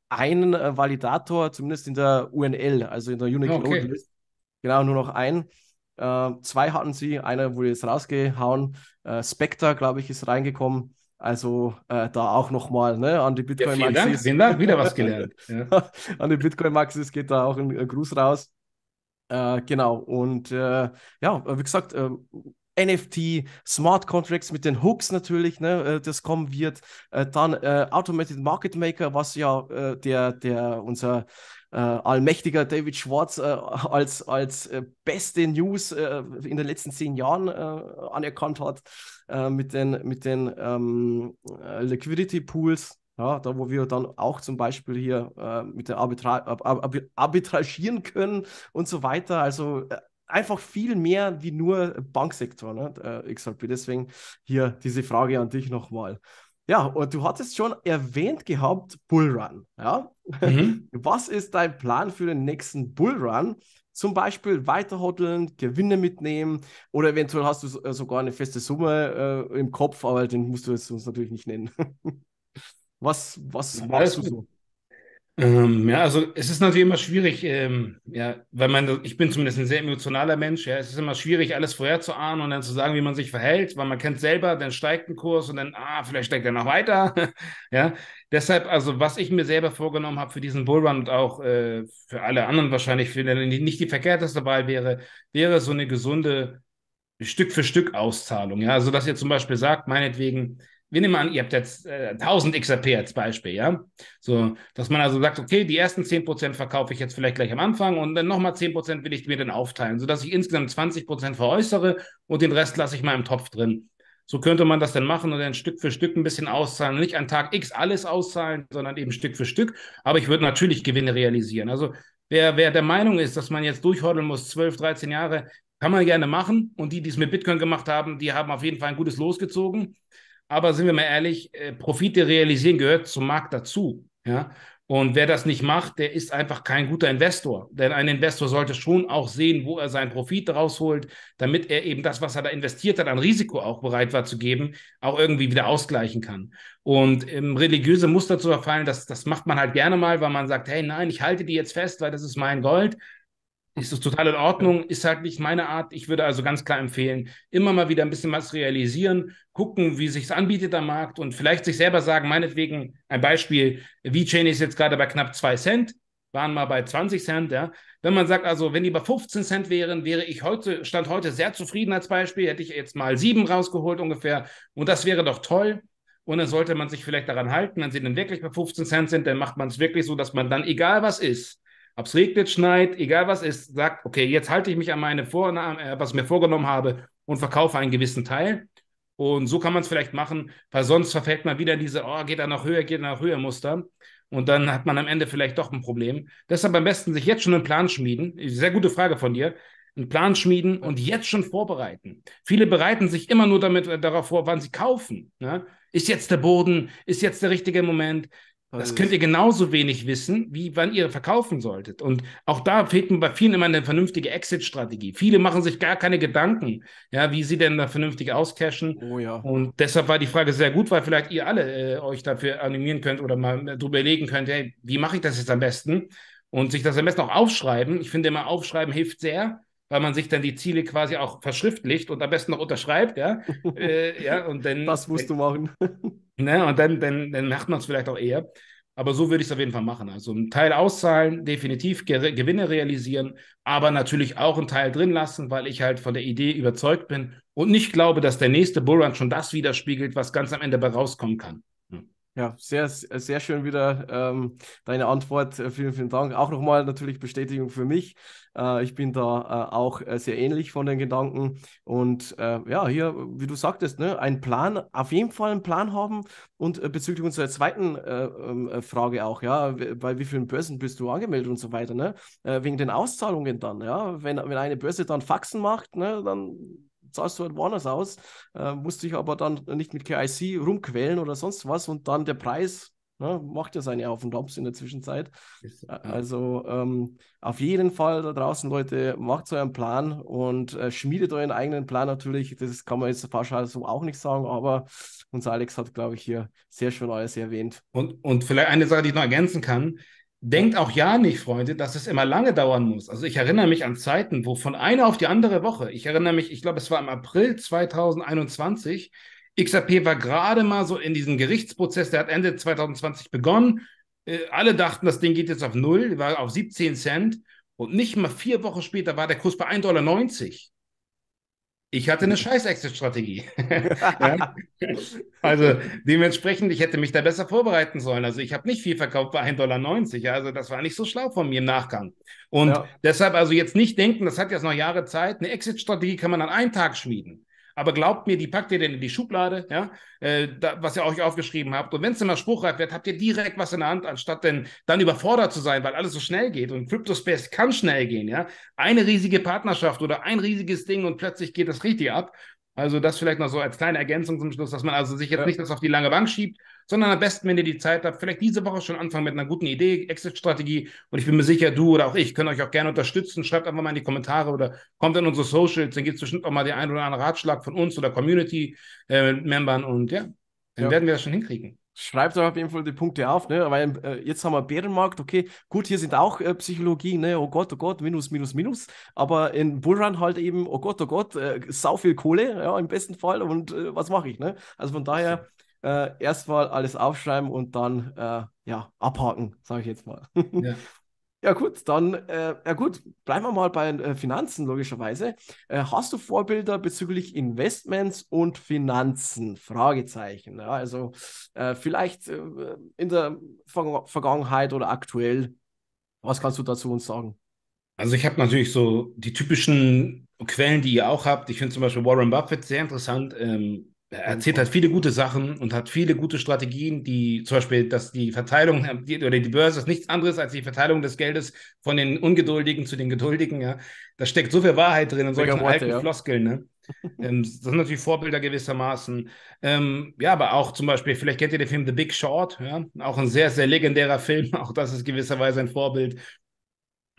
einen äh, Validator, zumindest in der UNL, also in der Unique okay. Load List. Genau, nur noch einen. Äh, zwei hatten sie, einer wurde jetzt rausgehauen. Äh, Spectre, glaube ich, ist reingekommen. Also äh, da auch nochmal ne, an die Bitcoin-Maxis. Ja, vielen, Dank, vielen Dank, wieder was gelernt. Ja. an die Bitcoin-Maxis geht da auch ein, ein Gruß raus. Äh, genau, und äh, ja, wie gesagt, ähm, NFT, Smart Contracts mit den Hooks natürlich, ne, äh, das kommen wird. Äh, dann äh, Automated Market Maker, was ja äh, der, der unser äh, allmächtiger David Schwartz äh, als, als äh, beste News äh, in den letzten zehn Jahren anerkannt hat, mit den, mit den ähm, Liquidity Pools. Ja, da wo wir dann auch zum Beispiel hier mit der Arbitra arbitragieren können und so weiter. Also einfach viel mehr wie nur Banksektor, ne? äh, XRP. Deswegen hier diese Frage an dich nochmal. Ja, und du hattest schon erwähnt gehabt, Bullrun. Ja? Mhm. Was ist dein Plan für den nächsten Bullrun? Zum Beispiel weiterhoteln, Gewinne mitnehmen oder eventuell hast du äh, sogar eine feste Summe äh, im Kopf, aber den musst du jetzt uns natürlich nicht nennen. Was, was machst du so? Ähm, ja, also es ist natürlich immer schwierig, ähm, ja, weil man, ich bin zumindest ein sehr emotionaler Mensch, ja, es ist immer schwierig, alles vorher zu ahnen und dann zu sagen, wie man sich verhält, weil man kennt selber, dann steigt ein Kurs und dann, ah, vielleicht steigt er noch weiter, ja. Deshalb, also was ich mir selber vorgenommen habe für diesen Bullrun und auch äh, für alle anderen wahrscheinlich, für nicht die verkehrteste Wahl wäre, wäre so eine gesunde Stück für Stück Auszahlung, ja. Also dass ihr zum Beispiel sagt, meinetwegen, wir nehmen an, ihr habt jetzt äh, 1000 XRP als Beispiel, ja? So, dass man also sagt, okay, die ersten 10% verkaufe ich jetzt vielleicht gleich am Anfang und dann nochmal 10% will ich mir dann aufteilen, sodass ich insgesamt 20% veräußere und den Rest lasse ich mal im Topf drin. So könnte man das dann machen und dann Stück für Stück ein bisschen auszahlen. Nicht an Tag X alles auszahlen, sondern eben Stück für Stück. Aber ich würde natürlich Gewinne realisieren. Also wer, wer der Meinung ist, dass man jetzt durchhordeln muss, 12, 13 Jahre, kann man gerne machen. Und die, die es mit Bitcoin gemacht haben, die haben auf jeden Fall ein gutes Los gezogen. Aber sind wir mal ehrlich, äh, Profite realisieren gehört zum Markt dazu. Ja? Und wer das nicht macht, der ist einfach kein guter Investor. Denn ein Investor sollte schon auch sehen, wo er seinen Profit rausholt, damit er eben das, was er da investiert hat, an Risiko auch bereit war zu geben, auch irgendwie wieder ausgleichen kann. Und ähm, religiöse Muster zu verfallen, das, das macht man halt gerne mal, weil man sagt, hey, nein, ich halte die jetzt fest, weil das ist mein Gold. Ist das total in Ordnung? Ist halt nicht meine Art. Ich würde also ganz klar empfehlen, immer mal wieder ein bisschen was realisieren, gucken, wie sich es anbietet am Markt und vielleicht sich selber sagen, meinetwegen ein Beispiel, VeChain ist jetzt gerade bei knapp 2 Cent, waren mal bei 20 Cent, ja. Wenn man sagt, also wenn die bei 15 Cent wären, wäre ich heute, stand heute sehr zufrieden als Beispiel, hätte ich jetzt mal sieben rausgeholt ungefähr und das wäre doch toll. Und dann sollte man sich vielleicht daran halten, wenn sie dann wirklich bei 15 Cent sind, dann macht man es wirklich so, dass man dann, egal was ist, ob es regnet, schneit, egal was ist, sagt, okay, jetzt halte ich mich an meine Vornamen, äh, was ich mir vorgenommen habe und verkaufe einen gewissen Teil. Und so kann man es vielleicht machen, weil sonst verfällt man wieder in diese, oh, geht er noch höher, geht er noch höher Muster. Und dann hat man am Ende vielleicht doch ein Problem. Deshalb am besten sich jetzt schon einen Plan schmieden. Sehr gute Frage von dir. Einen Plan schmieden und jetzt schon vorbereiten. Viele bereiten sich immer nur damit, äh, darauf vor, wann sie kaufen. Ne? Ist jetzt der Boden? Ist jetzt der richtige Moment? Das könnt ihr genauso wenig wissen, wie wann ihr verkaufen solltet. Und auch da fehlt mir bei vielen immer eine vernünftige Exit-Strategie. Viele machen sich gar keine Gedanken, ja, wie sie denn da vernünftig auscashen. Oh ja. Und deshalb war die Frage sehr gut, weil vielleicht ihr alle äh, euch dafür animieren könnt oder mal äh, drüber überlegen könnt, hey, wie mache ich das jetzt am besten? Und sich das am besten auch aufschreiben. Ich finde immer, aufschreiben hilft sehr weil man sich dann die Ziele quasi auch verschriftlicht und am besten noch unterschreibt, ja. äh, ja und dann, das musst du machen. Ne? Und dann, dann, dann macht man es vielleicht auch eher. Aber so würde ich es auf jeden Fall machen. Also einen Teil auszahlen, definitiv Ge Gewinne realisieren, aber natürlich auch einen Teil drin lassen, weil ich halt von der Idee überzeugt bin und nicht glaube, dass der nächste Bullrun schon das widerspiegelt, was ganz am Ende bei rauskommen kann. Ja, sehr, sehr schön wieder ähm, deine Antwort. Äh, vielen, vielen Dank. Auch nochmal natürlich Bestätigung für mich. Äh, ich bin da äh, auch äh, sehr ähnlich von den Gedanken. Und äh, ja, hier, wie du sagtest, ne, einen Plan, auf jeden Fall einen Plan haben. Und äh, bezüglich unserer zweiten ähm, Frage auch, ja, bei wie vielen Börsen bist du angemeldet und so weiter, ne? wegen den Auszahlungen dann, ja. Wenn, wenn eine Börse dann Faxen macht, ne, dann zahlst du halt Warners aus, äh, musst dich aber dann nicht mit KIC rumquälen oder sonst was und dann der Preis ne, macht ja seine Auf und Abs in der Zwischenzeit. Also ähm, auf jeden Fall da draußen, Leute, macht so einen Plan und äh, schmiedet euren eigenen Plan natürlich. Das kann man jetzt pauschal so auch nicht sagen, aber unser Alex hat, glaube ich, hier sehr schön alles erwähnt. Und, und vielleicht eine Sache, die ich noch ergänzen kann. Denkt auch ja nicht, Freunde, dass es immer lange dauern muss. Also ich erinnere mich an Zeiten, wo von einer auf die andere Woche, ich erinnere mich, ich glaube, es war im April 2021, XRP war gerade mal so in diesem Gerichtsprozess, der hat Ende 2020 begonnen. Äh, alle dachten, das Ding geht jetzt auf Null, war auf 17 Cent. Und nicht mal vier Wochen später war der Kurs bei 1,90 Dollar. Ich hatte eine scheiß Exit-Strategie. Also dementsprechend, ich hätte mich da besser vorbereiten sollen. Also ich habe nicht viel verkauft bei 1,90 Dollar. Also das war nicht so schlau von mir im Nachgang. Und ja. deshalb also jetzt nicht denken, das hat jetzt noch Jahre Zeit. Eine Exit-Strategie kann man an einem Tag schmieden. Aber glaubt mir, die packt ihr denn in die Schublade, ja, äh, da, was ihr euch aufgeschrieben habt. Und wenn es immer spruchreif wird, habt ihr direkt was in der Hand, anstatt denn dann überfordert zu sein, weil alles so schnell geht. Und Cryptospace kann schnell gehen, ja. Eine riesige Partnerschaft oder ein riesiges Ding und plötzlich geht das richtig ab. Also das vielleicht noch so als kleine Ergänzung zum Schluss, dass man also sich jetzt ja. nicht das auf die lange Bank schiebt, sondern am besten, wenn ihr die Zeit habt, vielleicht diese Woche schon anfangen mit einer guten Idee, Exit-Strategie. Und ich bin mir sicher, du oder auch ich können euch auch gerne unterstützen. Schreibt einfach mal in die Kommentare oder kommt in unsere Socials, dann gibt es bestimmt auch mal den einen oder anderen Ratschlag von uns oder Community-Membern. und ja, dann ja. werden wir das schon hinkriegen schreibt doch auf jeden Fall die Punkte auf, ne? Weil äh, jetzt haben wir Bärenmarkt, okay, gut, hier sind auch äh, Psychologie, ne, oh Gott, oh Gott, minus, minus, minus. Aber in Bullrun halt eben, oh Gott, oh Gott, äh, sau viel Kohle, ja, im besten Fall. Und äh, was mache ich, ne? Also von daher äh, erstmal alles aufschreiben und dann äh, ja, abhaken, sage ich jetzt mal. Ja. ja gut, dann, äh, ja gut, bleiben wir mal bei äh, Finanzen logischerweise. Äh, hast du Vorbilder bezüglich Investments und Finanzen? Fragezeichen. Ja, also äh, vielleicht in der Ver Vergangenheit oder aktuell. Was kannst du dazu uns sagen? Also ich habe natürlich so die typischen Quellen, die ihr auch habt. Ich finde zum Beispiel Warren Buffett sehr interessant. Ähm, er erzählt halt viele gute Sachen und hat viele gute Strategien, die zum Beispiel, dass die Verteilung oder die Börse ist nichts anderes als die Verteilung des Geldes von den Ungeduldigen zu den Geduldigen. Ja, da steckt so viel Wahrheit drin in solchen Worte, alten ja. Floskeln. Ne? ähm, das sind natürlich Vorbilder gewissermaßen. Ähm, ja, aber auch zum Beispiel, vielleicht kennt ihr den Film The Big Short. Ja, auch ein sehr, sehr legendärer Film. Auch das ist gewisserweise ein Vorbild.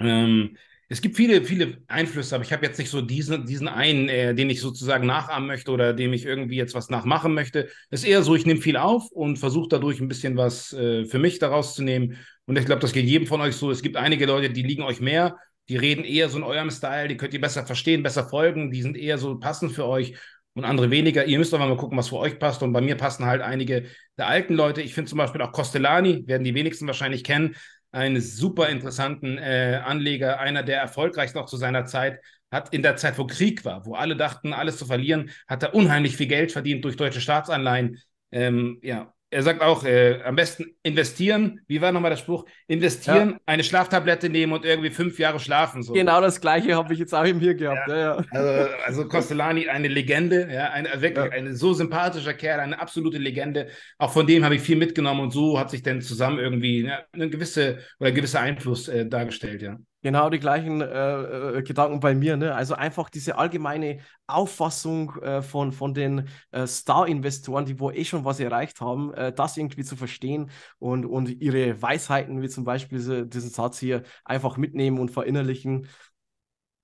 Ähm, es gibt viele, viele Einflüsse, aber ich habe jetzt nicht so diesen, diesen einen, äh, den ich sozusagen nachahmen möchte oder dem ich irgendwie jetzt was nachmachen möchte. Es ist eher so, ich nehme viel auf und versuche dadurch ein bisschen was äh, für mich daraus zu nehmen. Und ich glaube, das geht jedem von euch so. Es gibt einige Leute, die liegen euch mehr, die reden eher so in eurem Style, die könnt ihr besser verstehen, besser folgen, die sind eher so passend für euch und andere weniger. Ihr müsst einfach mal gucken, was für euch passt. Und bei mir passen halt einige der alten Leute. Ich finde zum Beispiel auch Costellani, werden die wenigsten wahrscheinlich kennen eines super interessanten äh, Anleger, einer der erfolgreichsten auch zu seiner Zeit, hat in der Zeit, wo Krieg war, wo alle dachten, alles zu verlieren, hat er unheimlich viel Geld verdient durch deutsche Staatsanleihen. Ähm, ja, er sagt auch, äh, am besten investieren, wie war nochmal der Spruch? Investieren, ja. eine Schlaftablette nehmen und irgendwie fünf Jahre schlafen. So. Genau das gleiche habe ich jetzt auch in mir gehabt. Ja. Ja, also, also Costellani, eine Legende, ja, ein, äh, wirklich ein so sympathischer Kerl, eine absolute Legende. Auch von dem habe ich viel mitgenommen und so hat sich denn zusammen irgendwie ja, eine gewisse oder ein gewisser Einfluss äh, dargestellt, ja. Genau die gleichen äh, äh, äh, Gedanken bei mir. Ne? Also einfach diese allgemeine Auffassung äh, von, von den äh, Star-Investoren, die wo eh schon was erreicht haben, äh, das irgendwie zu verstehen und, und ihre Weisheiten, wie zum Beispiel so, diesen Satz hier, einfach mitnehmen und verinnerlichen.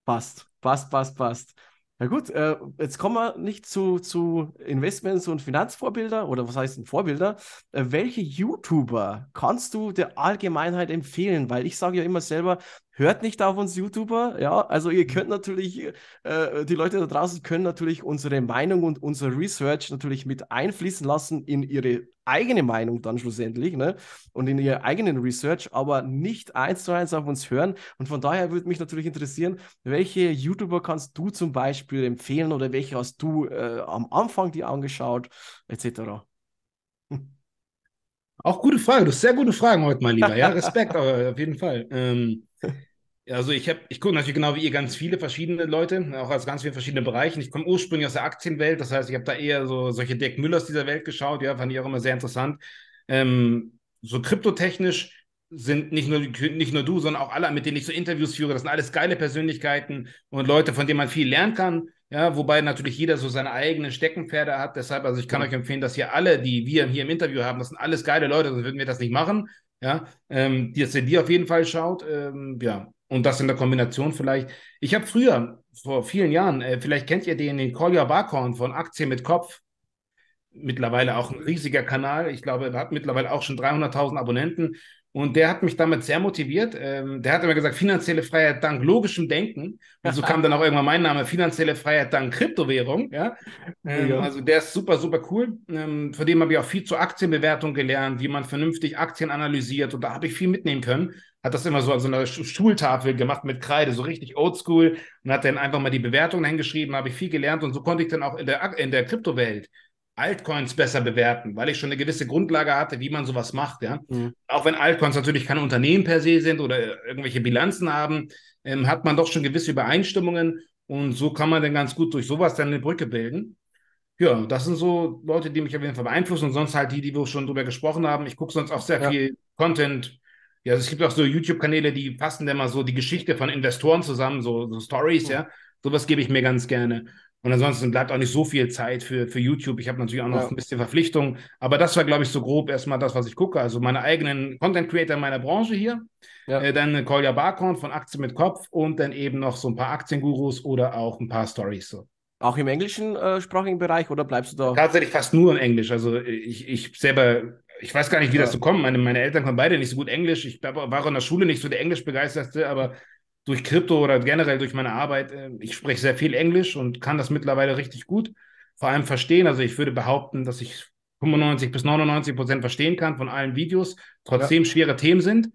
Passt, passt, passt, passt. Ja gut, äh, jetzt kommen wir nicht zu, zu Investments und Finanzvorbilder oder was heißt denn Vorbilder. Äh, welche YouTuber kannst du der Allgemeinheit empfehlen? Weil ich sage ja immer selber, hört nicht auf uns YouTuber. Ja, also ihr könnt natürlich, äh, die Leute da draußen können natürlich unsere Meinung und unser Research natürlich mit einfließen lassen in ihre eigene Meinung dann schlussendlich ne? und in ihrer eigenen Research, aber nicht eins zu eins auf uns hören. Und von daher würde mich natürlich interessieren, welche YouTuber kannst du zum Beispiel empfehlen oder welche hast du äh, am Anfang dir angeschaut, etc. Hm. Auch gute Frage, du hast sehr gute Fragen heute, mein Lieber. Ja, Respekt auf jeden Fall. Ähm, Also ich habe, ich gucke natürlich genau wie ihr ganz viele verschiedene Leute, auch aus ganz vielen verschiedenen Bereichen. Ich komme ursprünglich aus der Aktienwelt, das heißt, ich habe da eher so solche Dirk Müllers dieser Welt geschaut, ja, fand ich auch immer sehr interessant. Ähm, so kryptotechnisch sind nicht nur, nicht nur du, sondern auch alle, mit denen ich so Interviews führe. Das sind alles geile Persönlichkeiten und Leute, von denen man viel lernen kann. Ja, wobei natürlich jeder so seine eigenen Steckenpferde hat. Deshalb, also ich kann ja. euch empfehlen, dass hier alle, die wir hier im Interview haben, das sind alles geile Leute, sonst würden wir das nicht machen. Ja, ähm, die, dass ihr die auf jeden Fall schaut. Ähm, ja, und das in der Kombination vielleicht. Ich habe früher, vor vielen Jahren, äh, vielleicht kennt ihr den, den Collier Barkhorn von Aktien mit Kopf. Mittlerweile auch ein riesiger Kanal. Ich glaube, er hat mittlerweile auch schon 300.000 Abonnenten. Und der hat mich damit sehr motiviert. Ähm, der hat immer gesagt, finanzielle Freiheit dank logischem Denken. Und so kam dann auch irgendwann mein Name, finanzielle Freiheit dank Kryptowährung. Ja? Ähm, ja. Also der ist super, super cool. von ähm, dem habe ich auch viel zur Aktienbewertung gelernt, wie man vernünftig Aktien analysiert. Und da habe ich viel mitnehmen können. Hat das immer so an so einer Schultafel gemacht mit Kreide, so richtig oldschool. Und hat dann einfach mal die Bewertungen hingeschrieben, habe ich viel gelernt. Und so konnte ich dann auch in der, in der Kryptowelt Altcoins besser bewerten, weil ich schon eine gewisse Grundlage hatte, wie man sowas macht. Ja? Mhm. Auch wenn Altcoins natürlich keine Unternehmen per se sind oder irgendwelche Bilanzen haben, ähm, hat man doch schon gewisse Übereinstimmungen und so kann man dann ganz gut durch sowas dann eine Brücke bilden. Ja, das sind so Leute, die mich auf jeden Fall beeinflussen und sonst halt die, die wir schon drüber gesprochen haben. Ich gucke sonst auch sehr ja. viel Content. Ja, es gibt auch so YouTube-Kanäle, die passen dann mal so die Geschichte von Investoren zusammen, so, so Stories, mhm. ja. Sowas gebe ich mir ganz gerne. Und ansonsten bleibt auch nicht so viel Zeit für, für YouTube. Ich habe natürlich auch noch ja. ein bisschen Verpflichtungen. Aber das war, glaube ich, so grob erstmal das, was ich gucke. Also meine eigenen Content Creator in meiner Branche hier. Ja. Äh, dann Kolja Barkhorn von Aktien mit Kopf und dann eben noch so ein paar Aktiengurus oder auch ein paar Stories. So. Auch im englischen äh, sprachigen Bereich oder bleibst du da? Tatsächlich fast nur in Englisch. Also äh, ich, ich selber ich weiß gar nicht, wie ja. das so kommt. Meine, meine Eltern können beide nicht so gut Englisch. Ich war auch in der Schule nicht so der Englisch begeisterte, aber durch Krypto oder generell durch meine Arbeit, ähm, ich spreche sehr viel Englisch und kann das mittlerweile richtig gut, vor allem verstehen. Also ich würde behaupten, dass ich 95 bis 99 Prozent verstehen kann von allen Videos, trotzdem ja. schwere Themen sind.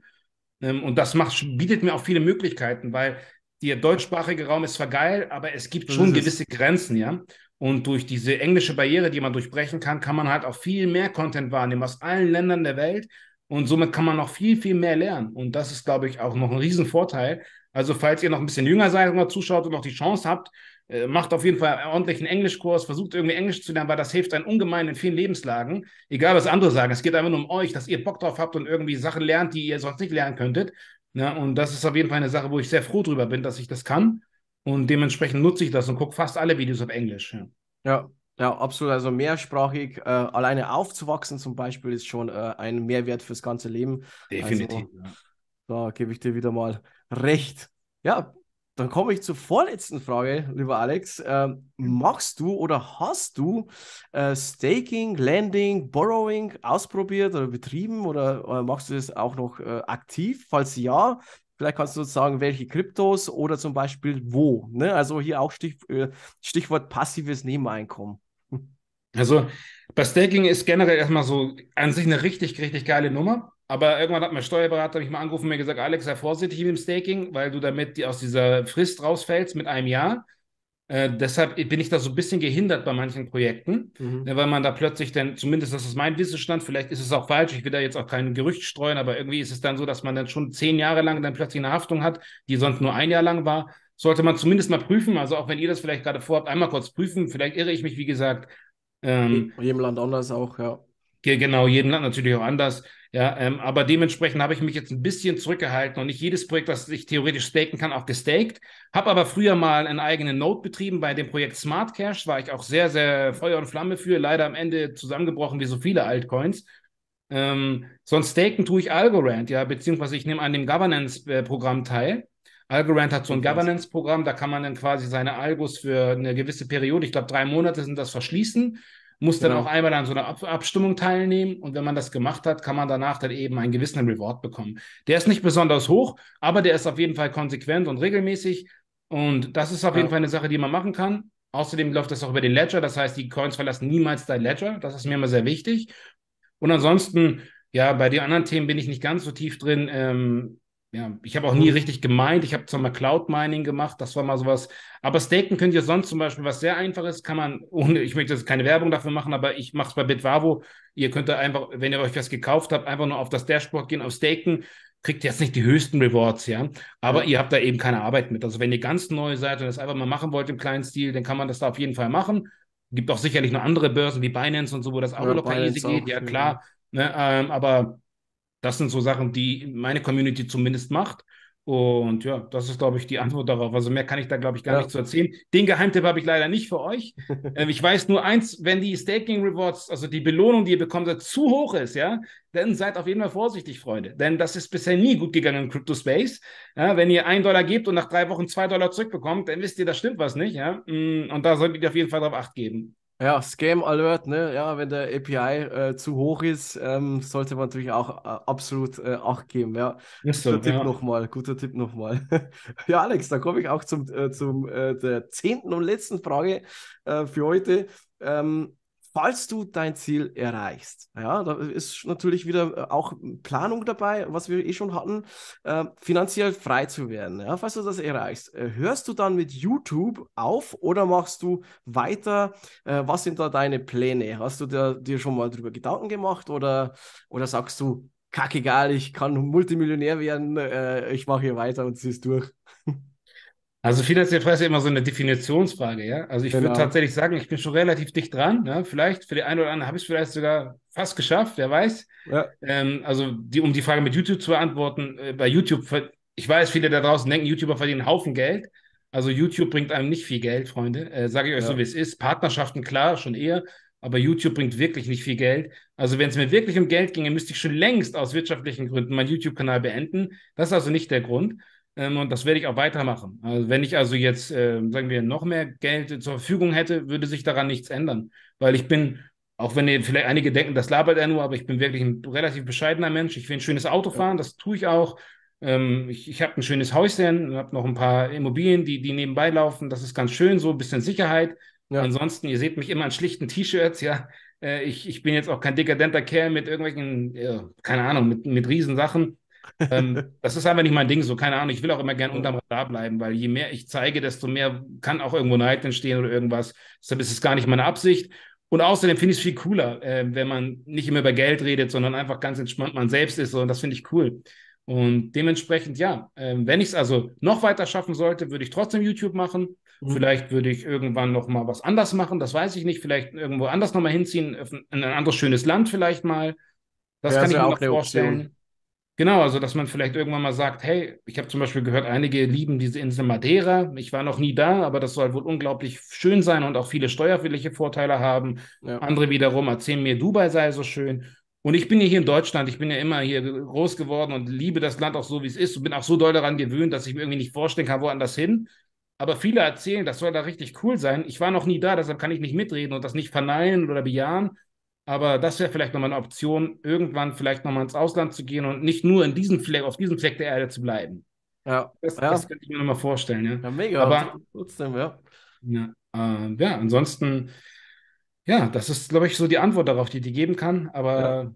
Ähm, und das macht, bietet mir auch viele Möglichkeiten, weil der deutschsprachige Raum ist zwar geil, aber es gibt das schon gewisse Grenzen, ja. Und durch diese englische Barriere, die man durchbrechen kann, kann man halt auch viel mehr Content wahrnehmen aus allen Ländern der Welt. Und somit kann man noch viel, viel mehr lernen. Und das ist, glaube ich, auch noch ein Riesenvorteil, also falls ihr noch ein bisschen jünger seid oder zuschaut und noch die Chance habt, äh, macht auf jeden Fall einen ordentlichen Englischkurs, versucht irgendwie Englisch zu lernen, weil das hilft einem ungemein in vielen Lebenslagen. Egal, was andere sagen. Es geht einfach nur um euch, dass ihr Bock drauf habt und irgendwie Sachen lernt, die ihr sonst nicht lernen könntet. Ja, und das ist auf jeden Fall eine Sache, wo ich sehr froh drüber bin, dass ich das kann. Und dementsprechend nutze ich das und gucke fast alle Videos auf Englisch. Ja, ja, ja absolut. Also mehrsprachig, äh, alleine aufzuwachsen zum Beispiel ist schon äh, ein Mehrwert fürs ganze Leben. Also, Definitiv. Also, Da gebe ich dir wieder mal recht. Ja, dann komme ich zur vorletzten Frage, lieber Alex. Ähm, mhm. machst du oder hast du äh, Staking, Lending, Borrowing ausprobiert oder betrieben oder, oder machst du das auch noch äh, aktiv? Falls ja, vielleicht kannst du uns sagen, welche Kryptos oder zum Beispiel wo. Ne? Also hier auch Stich, äh, Stichwort passives Nebeneinkommen. Also bei Staking ist generell erstmal so an sich eine richtig, richtig geile Nummer. Aber irgendwann hat mein Steuerberater mich mal angerufen und mir gesagt, Alex, sei vorsichtig mit dem Staking, weil du damit die aus dieser Frist rausfällst mit einem Jahr. Äh, deshalb bin ich da so ein bisschen gehindert bei manchen Projekten, mhm. Ne, weil man da plötzlich dann, zumindest das ist mein Wissensstand, vielleicht ist es auch falsch, ich will da jetzt auch kein Gerücht streuen, aber irgendwie ist es dann so, dass man dann schon zehn Jahre lang dann plötzlich eine Haftung hat, die sonst nur ein Jahr lang war. Sollte man zumindest mal prüfen, also auch wenn ihr das vielleicht gerade vorhabt, einmal kurz prüfen, vielleicht irre ich mich, wie gesagt. Ähm, In jedem Land anders auch, ja. Genau, jedem Land natürlich auch anders. Ja, ähm, aber dementsprechend habe ich mich jetzt ein bisschen zurückgehalten und nicht jedes Projekt, was ich theoretisch staken kann, auch gestaked. Habe aber früher mal einen eigenen Node betrieben bei dem Projekt Smart Cash, war ich auch sehr, sehr Feuer und Flamme für. Leider am Ende zusammengebrochen wie so viele Altcoins. Ähm, sonst staken tue ich Algorand, ja, beziehungsweise ich nehme an dem Governance-Programm äh, teil. Algorand hat so ein Governance-Programm, da kann man dann quasi seine Algos für eine gewisse Periode, ich glaube drei Monate sind das verschließen muss genau. dann auch einmal an so einer Ab Abstimmung teilnehmen und wenn man das gemacht hat, kann man danach dann eben einen gewissen Reward bekommen. Der ist nicht besonders hoch, aber der ist auf jeden Fall konsequent und regelmäßig und das ist auf ja. jeden Fall eine Sache, die man machen kann. Außerdem läuft das auch über den Ledger, das heißt, die Coins verlassen niemals dein Ledger, das ist mir immer sehr wichtig. Und ansonsten, ja, bei den anderen Themen bin ich nicht ganz so tief drin. Ähm, ja, ich habe auch nie richtig gemeint. Ich habe zwar mal Cloud Mining gemacht, das war mal sowas. Aber staken könnt ihr sonst zum Beispiel, was sehr einfach ist, kann man, ohne, ich möchte jetzt keine Werbung dafür machen, aber ich mache es bei Bitwavo. Ihr könnt da einfach, wenn ihr euch was gekauft habt, einfach nur auf das Dashboard gehen, auf staken. Kriegt jetzt nicht die höchsten Rewards, ja. Aber ja. ihr habt da eben keine Arbeit mit. Also wenn ihr ganz neu seid und das einfach mal machen wollt im kleinen Stil, dann kann man das da auf jeden Fall machen. Gibt auch sicherlich noch andere Börsen wie Binance und so, wo das auch ja, locker Binance easy geht, auch, ja klar. Ne, ähm, aber das sind so Sachen, die meine Community zumindest macht. Und ja, das ist, glaube ich, die Antwort darauf. Also mehr kann ich da, glaube ich, gar ja. nicht zu erzählen. Den Geheimtipp habe ich leider nicht für euch. ähm, ich weiß nur eins, wenn die Staking Rewards, also die Belohnung, die ihr bekommt, zu hoch ist, ja, dann seid auf jeden Fall vorsichtig, Freunde. Denn das ist bisher nie gut gegangen im Crypto Space. Ja, wenn ihr einen Dollar gebt und nach drei Wochen zwei Dollar zurückbekommt, dann wisst ihr, da stimmt was nicht, ja. Mm, und da solltet ihr auf jeden Fall darauf acht geben. Ja, Scam Alert, ne? Ja, wenn der API äh, zu hoch ist, ähm, sollte man natürlich auch äh, absolut äh, Acht geben. Ja. Yes, guter, so, Tipp ja. Tipp nochmal, guter Tipp nochmal. ja, Alex, da komme ich auch zum, äh, zum äh, der zehnten und letzten Frage äh, für heute. Ähm, falls du dein Ziel erreichst. Ja, da ist natürlich wieder äh, auch Planung dabei, was wir eh schon hatten, äh, finanziell frei zu werden. Ja, falls du das erreichst, äh, hörst du dann mit YouTube auf oder machst du weiter? Äh, was sind da deine Pläne? Hast du dir, dir schon mal darüber Gedanken gemacht oder, oder sagst du, kackegal, ich kann Multimillionär werden, äh, ich mache hier weiter und zieh's durch? Also finanzielle Freiheit ist ja immer so eine Definitionsfrage, ja. Also ich genau. würde tatsächlich sagen, ich bin schon relativ dicht dran. Ja? Ne? Vielleicht für die einen oder anderen habe ich es vielleicht sogar fast geschafft, wer weiß. Ja. Ähm, also die, um die Frage mit YouTube zu beantworten, äh, bei YouTube, ich weiß, viele da draußen denken, YouTuber verdienen einen Haufen Geld. Also YouTube bringt einem nicht viel Geld, Freunde. Äh, Sage ich euch ja. so, wie es ist. Partnerschaften, klar, schon eher. Aber YouTube bringt wirklich nicht viel Geld. Also wenn es mir wirklich um Geld ginge, müsste ich schon längst aus wirtschaftlichen Gründen meinen YouTube-Kanal beenden. Das ist also nicht der Grund. Ähm, und das werde ich auch weitermachen. Also wenn ich also jetzt, ähm, sagen wir, noch mehr Geld zur Verfügung hätte, würde sich daran nichts ändern. Weil ich bin, auch wenn ihr vielleicht einige denken, das labert er nur, aber ich bin wirklich ein relativ bescheidener Mensch. Ich will ein schönes Auto fahren, das tue ich auch. Ähm, ich ich habe ein schönes Häuschen, habe noch ein paar Immobilien, die, die nebenbei laufen. Das ist ganz schön, so ein bisschen Sicherheit. Ja. Ansonsten, ihr seht mich immer in schlichten T-Shirts, ja. Äh, ich, ich bin jetzt auch kein dekadenter Kerl mit irgendwelchen, keine Ahnung, mit, mit Riesensachen ähm, das ist einfach nicht mein Ding, so keine Ahnung. Ich will auch immer gern unterm Radar bleiben, weil je mehr ich zeige, desto mehr kann auch irgendwo Neid entstehen oder irgendwas. Deshalb ist es gar nicht meine Absicht. Und außerdem finde ich es viel cooler, äh, wenn man nicht immer über Geld redet, sondern einfach ganz entspannt man selbst ist. und das finde ich cool. Und dementsprechend, ja, äh, wenn ich es also noch weiter schaffen sollte, würde ich trotzdem YouTube machen. Mhm. Vielleicht würde ich irgendwann noch mal was anders machen, das weiß ich nicht. Vielleicht irgendwo anders noch mal hinziehen, in ein anderes schönes Land vielleicht mal. Das ja, kann ich mir auch vorstellen. Option. Genau, also dass man vielleicht irgendwann mal sagt, hey, ich habe zum Beispiel gehört, einige lieben diese Insel Madeira. Ich war noch nie da, aber das soll wohl unglaublich schön sein und auch viele steuerwillige Vorteile haben. Ja. Andere wiederum erzählen mir, Dubai sei so schön. Und ich bin ja hier in Deutschland, ich bin ja immer hier groß geworden und liebe das Land auch so, wie es ist und bin auch so doll daran gewöhnt, dass ich mir irgendwie nicht vorstellen kann, woanders hin. Aber viele erzählen, das soll da richtig cool sein. Ich war noch nie da, deshalb kann ich nicht mitreden und das nicht verneinen oder bejahen. Aber das wäre vielleicht nochmal eine Option, irgendwann vielleicht nochmal ins Ausland zu gehen und nicht nur in diesem Fleck, auf diesem Fleck der Erde zu bleiben. Ja. Das, ja. das könnte ich mir nochmal vorstellen. Ja, ja mega. Aber trotzdem, ja. Ja, äh, ja, ansonsten, ja, das ist, glaube ich, so die Antwort darauf, die die geben kann. Aber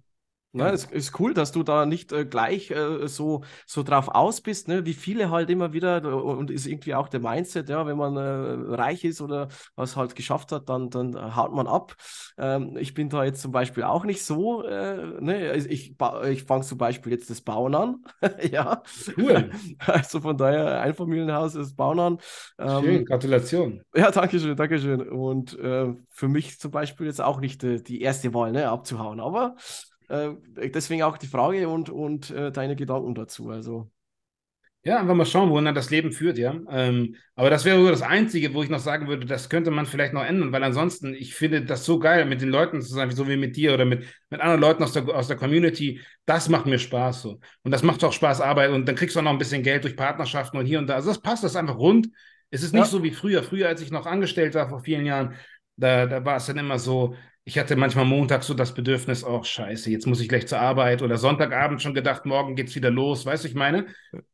Ne? Es ist cool, dass du da nicht äh, gleich äh, so, so drauf aus bist, ne? wie viele halt immer wieder und ist irgendwie auch der Mindset, ja, wenn man äh, reich ist oder was halt geschafft hat, dann, dann äh, haut man ab. Ähm, ich bin da jetzt zum Beispiel auch nicht so, äh, ne? Also ich, ich fange zum Beispiel jetzt das Bauen an, ja. Cool. Also von daher Einfamilienhaus, das Bauen an. Ähm, schön, Gratulation. Ja, danke schön, danke schön. Und äh, für mich zum Beispiel jetzt auch nicht die, die erste Wahl, ne, abzuhauen, aber äh, deswegen auch die Frage und, und äh, deine Gedanken dazu. Also. Ja, einfach mal schauen, wohin das Leben führt, ja. Ähm, aber das wäre so das Einzige, wo ich noch sagen würde, das könnte man vielleicht noch ändern, weil ansonsten, ich finde das so geil, mit den Leuten zu sein, so wie mit dir oder mit, mit anderen Leuten aus der, aus der Community. Das macht mir Spaß so. Und das macht auch Spaß, Arbeit. Und dann kriegst du auch noch ein bisschen Geld durch Partnerschaften und hier und da. Also das passt, das ist einfach rund. Es ist nicht ja. so wie früher. Früher, als ich noch angestellt war vor vielen Jahren, da, da war es dann immer so, ich hatte manchmal montags so das Bedürfnis, oh scheiße, jetzt muss ich gleich zur Arbeit oder Sonntagabend schon gedacht, morgen geht's wieder los, weißt du, ich meine?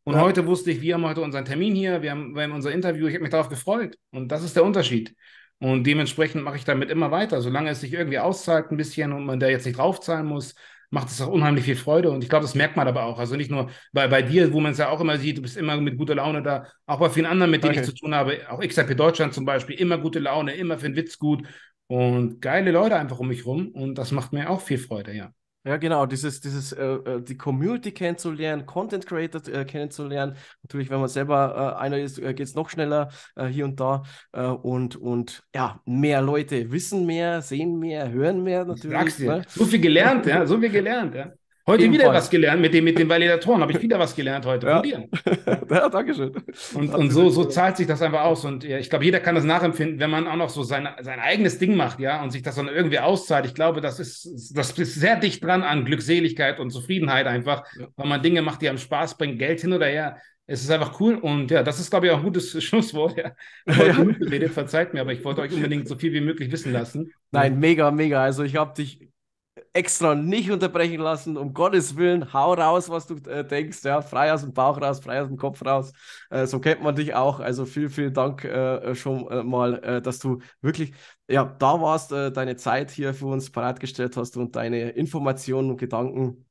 Und ja. heute wusste ich, wir haben heute unseren Termin hier, wir haben, wir haben unser Interview, ich habe mich darauf gefreut und das ist der Unterschied. Und dementsprechend mache ich damit immer weiter, solange es sich irgendwie auszahlt ein bisschen und man da jetzt nicht draufzahlen muss, macht es auch unheimlich viel Freude. Und ich glaube, das merkt man aber auch. Also nicht nur bei, bei dir, wo man es ja auch immer sieht, du bist immer mit guter Laune da, auch bei vielen anderen, mit denen okay. ich zu tun habe, auch XRP Deutschland zum Beispiel, immer gute Laune, immer für den Witz gut und geile Leute einfach um mich rum und das macht mir auch viel Freude, ja. Ja, genau, dieses, dieses, äh, äh die Community kennenzulernen, Content Creator äh, kennenzulernen. Natürlich, wenn man selber äh, einer ist, äh, geht es noch schneller äh, hier und da. Äh, und, und ja, mehr Leute wissen mehr, sehen mehr, hören mehr natürlich. Ne? So viel gelernt, ja, so viel gelernt, ja. Heute Ebenfalls. wieder was gelernt mit, dem, mit den Validatoren, habe ich wieder was gelernt heute ja. von dir. ja, danke schön. Und, und so, so zahlt sich das einfach aus. Und ich glaube, jeder kann das nachempfinden, wenn man auch noch so sein, sein eigenes Ding macht, ja, und sich das dann irgendwie auszahlt. Ich glaube, das ist, das ist sehr dicht dran an Glückseligkeit und Zufriedenheit einfach, ja. weil man Dinge macht, die einem Spaß bringen, Geld hin oder her. Es ist einfach cool und ja, das ist, glaube ich, auch ein gutes Schlusswort. Ja. Heute ja. Geredet, verzeiht mir, aber ich wollte euch unbedingt so viel wie möglich wissen lassen. Nein, mega, mega. Also ich habe dich extra nicht unterbrechen lassen. Um Gottes Willen, hau raus, was du äh, denkst. Ja, frei aus dem Bauch raus, frei aus dem Kopf raus. Äh, so kennt man dich auch. Also vielen, vielen Dank äh, äh schon äh, mal, äh, dass du wirklich ja, da warst, deine Zeit hier für uns bereitgestellt hast und deine Informationen und Gedanken.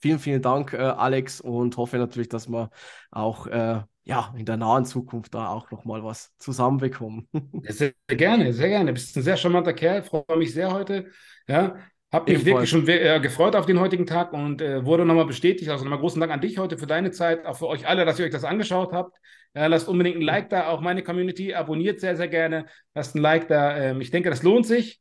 Vielen, vielen Dank, Alex, und hoffe natürlich, dass wir auch ja, in der nahen Zukunft da auch nochmal was zusammenbekommen. sehr, sehr gerne, sehr gerne. Du bist ein sehr charmanter Kerl, freue mich sehr heute. Ja, habe mich wirklich schon äh, gefreut auf den heutigen Tag und äh, wurde nochmal bestätigt. Also nochmal großen Dank an dich heute für deine Zeit, auch für euch alle, dass ihr euch das angeschaut habt. Äh, lasst unbedingt ein Like da, auch meine Community. Abonniert sehr, sehr gerne. Lasst ein Like da. Ähm, ich denke, das lohnt sich.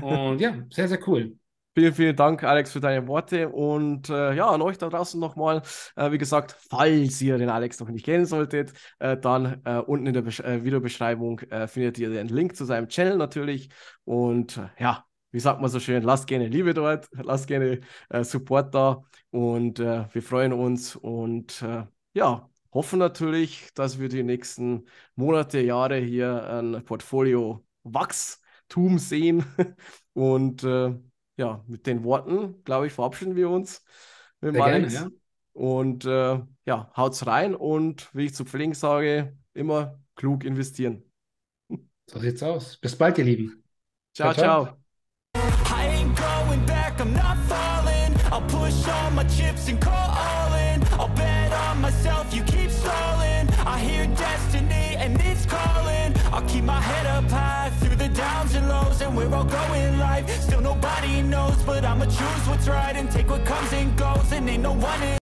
Und ja, sehr, sehr cool. Vielen, vielen Dank, Alex, für deine Worte. Und äh, ja, an euch da draußen nochmal, äh, wie gesagt, falls ihr den Alex noch nicht kennen solltet, äh, dann äh, unten in der Be äh, Videobeschreibung äh, findet ihr den Link zu seinem Channel natürlich. Und ja, wie sagt man so schön, lasst gerne Liebe dort, lasst gerne äh, Support da und äh, wir freuen uns und äh, ja, hoffen natürlich, dass wir die nächsten Monate, Jahre hier ein Portfolio Wachstum sehen und äh, ja, mit den Worten, glaube ich, verabschieden wir uns mit Sehr Alex. Gerne, ja. Und äh, ja, haut's rein und wie ich zu Pflegen sage, immer klug investieren. So sieht's aus. Bis bald, ihr Lieben. ciao. ciao. ciao. I'm not falling I'll push all my chips and call all in I'll bet on myself, you keep stalling I hear destiny and it's calling I'll keep my head up high through the downs and lows And where i all going, life, still nobody knows But I'ma choose what's right and take what comes and goes And ain't no one in